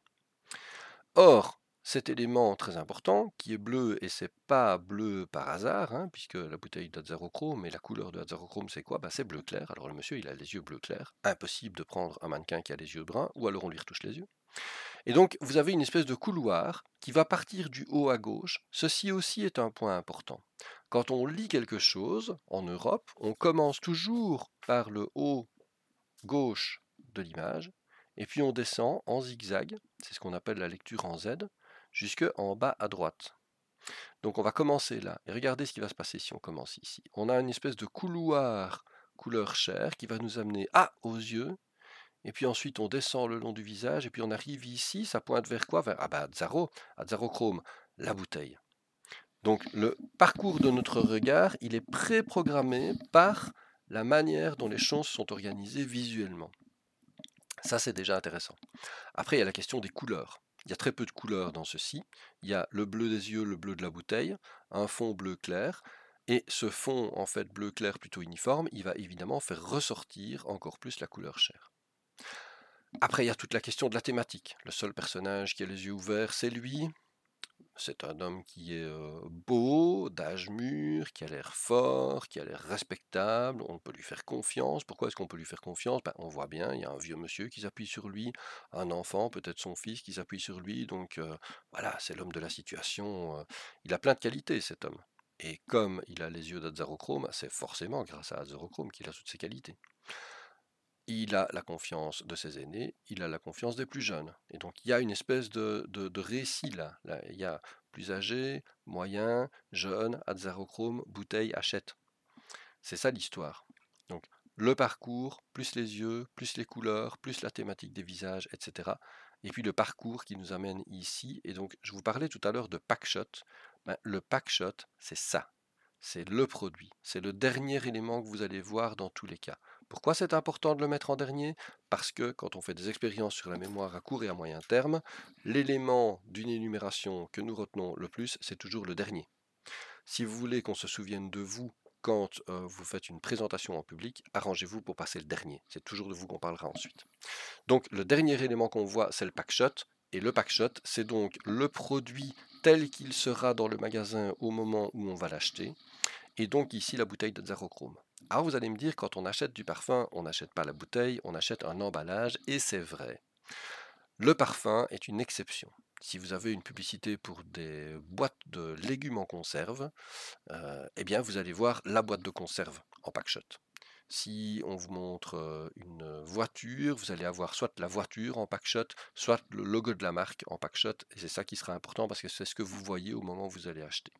Speaker 1: Or, cet élément très important, qui est bleu, et c'est pas bleu par hasard, hein, puisque la bouteille d'Azerochrome et la couleur de c'est quoi bah, C'est bleu clair. Alors le monsieur, il a les yeux bleu clair. Impossible de prendre un mannequin qui a les yeux bruns, ou alors on lui retouche les yeux. Et donc, vous avez une espèce de couloir qui va partir du haut à gauche. Ceci aussi est un point important. Quand on lit quelque chose en Europe, on commence toujours par le haut gauche de l'image, et puis on descend en zigzag, c'est ce qu'on appelle la lecture en Z, jusque en bas à droite. Donc on va commencer là, et regardez ce qui va se passer si on commence ici. On a une espèce de couloir couleur chair qui va nous amener, à, ah, aux yeux, et puis ensuite on descend le long du visage, et puis on arrive ici, ça pointe vers quoi vers, Ah bah Zaro Chrome, la bouteille. Donc le parcours de notre regard, il est préprogrammé par la manière dont les choses sont organisées visuellement. Ça c'est déjà intéressant. Après il y a la question des couleurs. Il y a très peu de couleurs dans ceci. Il y a le bleu des yeux, le bleu de la bouteille, un fond bleu clair. Et ce fond, en fait, bleu clair plutôt uniforme, il va évidemment faire ressortir encore plus la couleur chair. Après, il y a toute la question de la thématique. Le seul personnage qui a les yeux ouverts, c'est lui. C'est un homme qui est euh, beau, d'âge mûr, qui a l'air fort, qui a l'air respectable, on peut lui faire confiance. Pourquoi est-ce qu'on peut lui faire confiance ben, On voit bien, il y a un vieux monsieur qui s'appuie sur lui, un enfant, peut-être son fils qui s'appuie sur lui. Donc euh, voilà, c'est l'homme de la situation. Euh. Il a plein de qualités, cet homme. Et comme il a les yeux d'Azarochrome, c'est forcément grâce à Azarochrome qu'il a toutes ses qualités il a la confiance de ses aînés, il a la confiance des plus jeunes. Et donc il y a une espèce de, de, récit là. Il y a plus âgé, moyen, jeune, Azarochrome, bouteille, achète. C'est ça l'histoire. Donc le parcours, plus les yeux, plus les couleurs, plus la thématique des visages, etc. Et puis le parcours qui nous amène ici. Et donc je vous parlais tout à l'heure de packshot. shot. Ben, le shot c'est ça. C'est le produit. C'est le dernier élément que vous allez voir dans tous les cas. Pourquoi c'est important de le mettre en dernier Parce que quand on fait des expériences sur la mémoire à court et à moyen terme, l'élément d'une énumération que nous retenons le plus, c'est toujours le dernier. Si vous voulez qu'on se souvienne de vous quand euh, vous faites une présentation en public, arrangez-vous pour passer le dernier. C'est toujours de vous qu'on parlera ensuite. Donc le dernier élément qu'on voit, c'est le pack shot. Et le pack shot, c'est donc le produit tel qu'il sera dans le magasin au moment où on va l'acheter. Et donc ici la bouteille Zarochrome. Alors vous allez me dire, quand on achète du parfum, on n'achète pas la bouteille, on achète un emballage, et c'est vrai. Le parfum est une exception. Si vous avez une publicité pour des boîtes de légumes en conserve, euh, eh bien vous allez voir la boîte de conserve en pack si on vous montre une voiture, vous allez avoir soit la voiture en shot, soit le logo de la marque en packshot. Et c'est ça qui sera important parce que c'est ce que vous voyez au moment où vous allez acheter.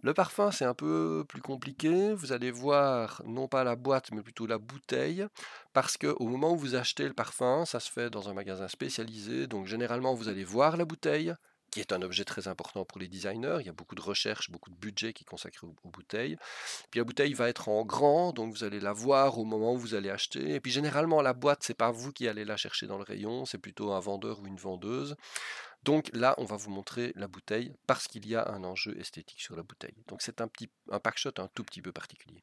Speaker 1: Le parfum, c'est un peu plus compliqué. Vous allez voir non pas la boîte, mais plutôt la bouteille. Parce qu'au moment où vous achetez le parfum, ça se fait dans un magasin spécialisé. Donc généralement, vous allez voir la bouteille, est un objet très important pour les designers. Il y a beaucoup de recherches, beaucoup de budget qui est consacré aux, aux bouteilles. Puis la bouteille va être en grand, donc vous allez la voir au moment où vous allez acheter. Et puis généralement, la boîte, c'est pas vous qui allez la chercher dans le rayon, c'est plutôt un vendeur ou une vendeuse. Donc là, on va vous montrer la bouteille parce qu'il y a un enjeu esthétique sur la bouteille. Donc c'est un, petit, un packshot un tout petit peu particulier.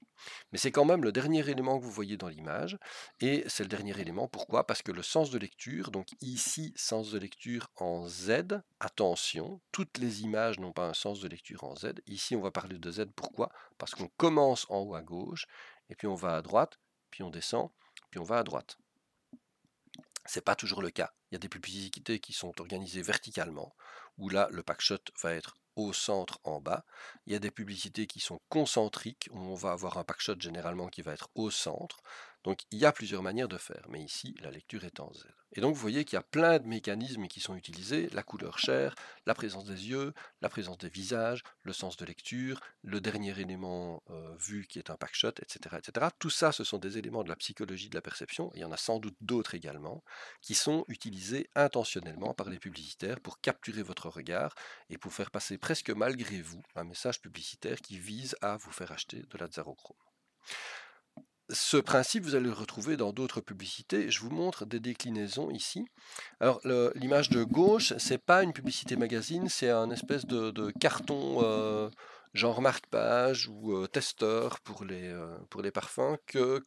Speaker 1: Mais c'est quand même le dernier élément que vous voyez dans l'image. Et c'est le dernier élément, pourquoi Parce que le sens de lecture, donc ici, sens de lecture en Z, attention, toutes les images n'ont pas un sens de lecture en Z. Ici, on va parler de Z, pourquoi Parce qu'on commence en haut à gauche, et puis on va à droite, puis on descend, puis on va à droite. C'est pas toujours le cas. Il y a des publicités qui sont organisées verticalement, où là le packshot va être au centre en bas. Il y a des publicités qui sont concentriques, où on va avoir un packshot généralement qui va être au centre. Donc il y a plusieurs manières de faire, mais ici la lecture est en Z. Et donc vous voyez qu'il y a plein de mécanismes qui sont utilisés, la couleur chair, la présence des yeux, la présence des visages, le sens de lecture, le dernier élément euh, vu qui est un packshot, etc., etc. Tout ça, ce sont des éléments de la psychologie de la perception, et il y en a sans doute d'autres également, qui sont utilisés intentionnellement par les publicitaires pour capturer votre regard et pour faire passer presque malgré vous un message publicitaire qui vise à vous faire acheter de la Zarochrome ce principe, vous allez le retrouver dans d'autres publicités. Je vous montre des déclinaisons ici. Alors, l'image de gauche, c'est pas une publicité magazine, c'est un espèce de, carton euh, genre marque-page ou euh, testeur pour les, euh, pour les parfums que,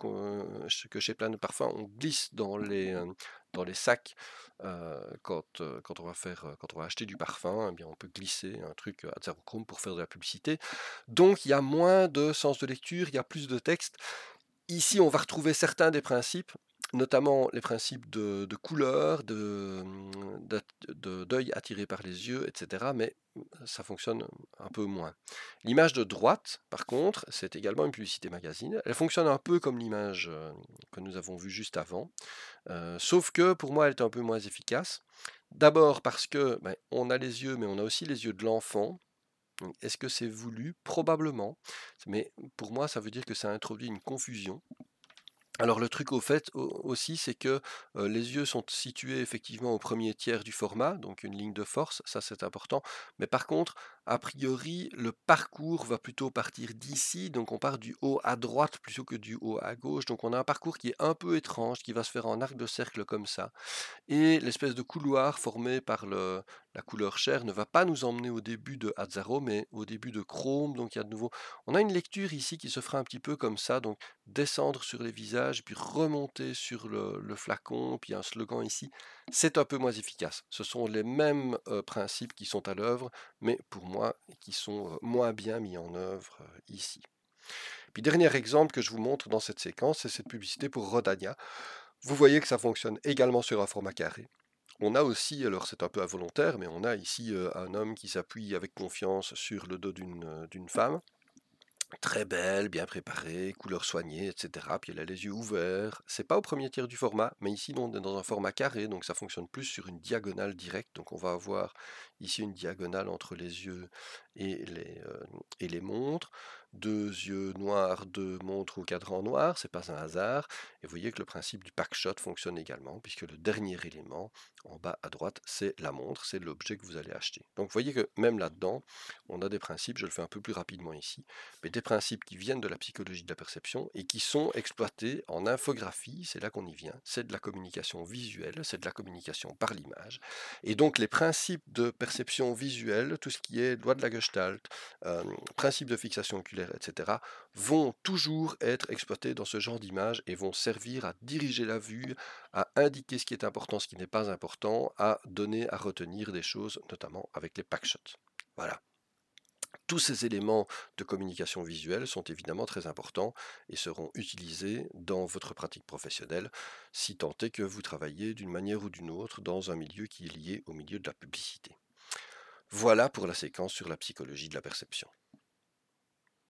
Speaker 1: que, chez Plein de Parfums, on glisse dans les, dans les sacs quand, quand, on va faire, quand on va acheter du parfum. Eh bien, on peut glisser un truc à Zerochrome pour faire de la publicité. Donc, il y a moins de sens de lecture, il y a plus de texte. Ici, on va retrouver certains des principes, notamment les principes de, couleur, d'œil de, mm, de, attiré par les yeux, etc. Mais mm, ça fonctionne un peu moins. L'image de droite, par contre, c'est également une publicité magazine. Elle fonctionne un peu comme l'image euh, que nous avons vue juste avant, euh, sauf que pour moi, elle est un peu moins efficace. D'abord parce que ben, on a les yeux, mais on a aussi les yeux de l'enfant. Mmh. Est-ce que c'est voulu Probablement, mais pour moi ça veut dire que ça introduit une confusion. Alors le truc au fait aussi, c'est que les yeux sont situés effectivement au premier tiers du format, donc une ligne de force, ça c'est important. Mais par contre, a priori, le parcours va plutôt partir d'ici, donc on part du haut à droite plutôt que du haut à gauche. Donc on a un parcours qui est un peu étrange, qui va se faire en arc de cercle comme ça. Et l'espèce de couloir formé par le, la couleur chair ne va pas nous emmener au début de Hazzaro, mais au début de Chrome. Donc il y a de nouveau. On a une lecture ici qui se fera un petit peu comme ça, donc descendre sur les visages, puis remonter sur le flacon, puis un slogan ici c'est un peu moins efficace. Ce sont les mêmes principes qui sont à l'œuvre, mais pour moi, qui sont moins bien mis en œuvre ici. Puis dernier exemple que je vous montre dans cette séquence, c'est cette publicité pour Rodania. Vous voyez que ça fonctionne également sur un format carré. On a aussi, alors c'est un peu involontaire, mais on a ici un homme qui s'appuie avec confiance sur le dos d'une femme. Très belle, bien préparée, couleur soignée, etc. Puis elle a les yeux ouverts. C'est pas au premier tiers du format, mais ici on est dans un format carré, donc ça fonctionne plus sur une diagonale directe. Donc on va avoir ici une diagonale entre les yeux et euh, et les montres deux yeux noirs, deux montres au cadran noir, c'est pas un hasard. Et vous voyez que le principe du pack shot fonctionne également, puisque le dernier élément en bas à droite, c'est la montre, c'est l'objet que vous allez acheter. Donc vous voyez que même là-dedans, on a des principes, je le fais un peu plus rapidement ici, mais des principes qui viennent de la psychologie de la perception et qui sont exploités en infographie, c'est là qu'on y vient, c'est de la communication visuelle, c'est de la communication par l'image. Et donc les principes de perception visuelle, tout ce qui est loi de la Gestalt, euh, principe de fixation oculaire, etc., vont toujours être exploités dans ce genre d'image et vont servir à diriger la vue, à indiquer ce qui est important, ce qui n'est pas important, à donner, à retenir des choses, notamment avec les packshots. Voilà. Tous ces éléments de communication visuelle sont évidemment très importants et seront utilisés dans votre pratique professionnelle, si tant est que vous travaillez d'une manière ou d'une autre dans un milieu qui est lié au milieu de la publicité. Voilà pour la séquence sur la psychologie de la perception.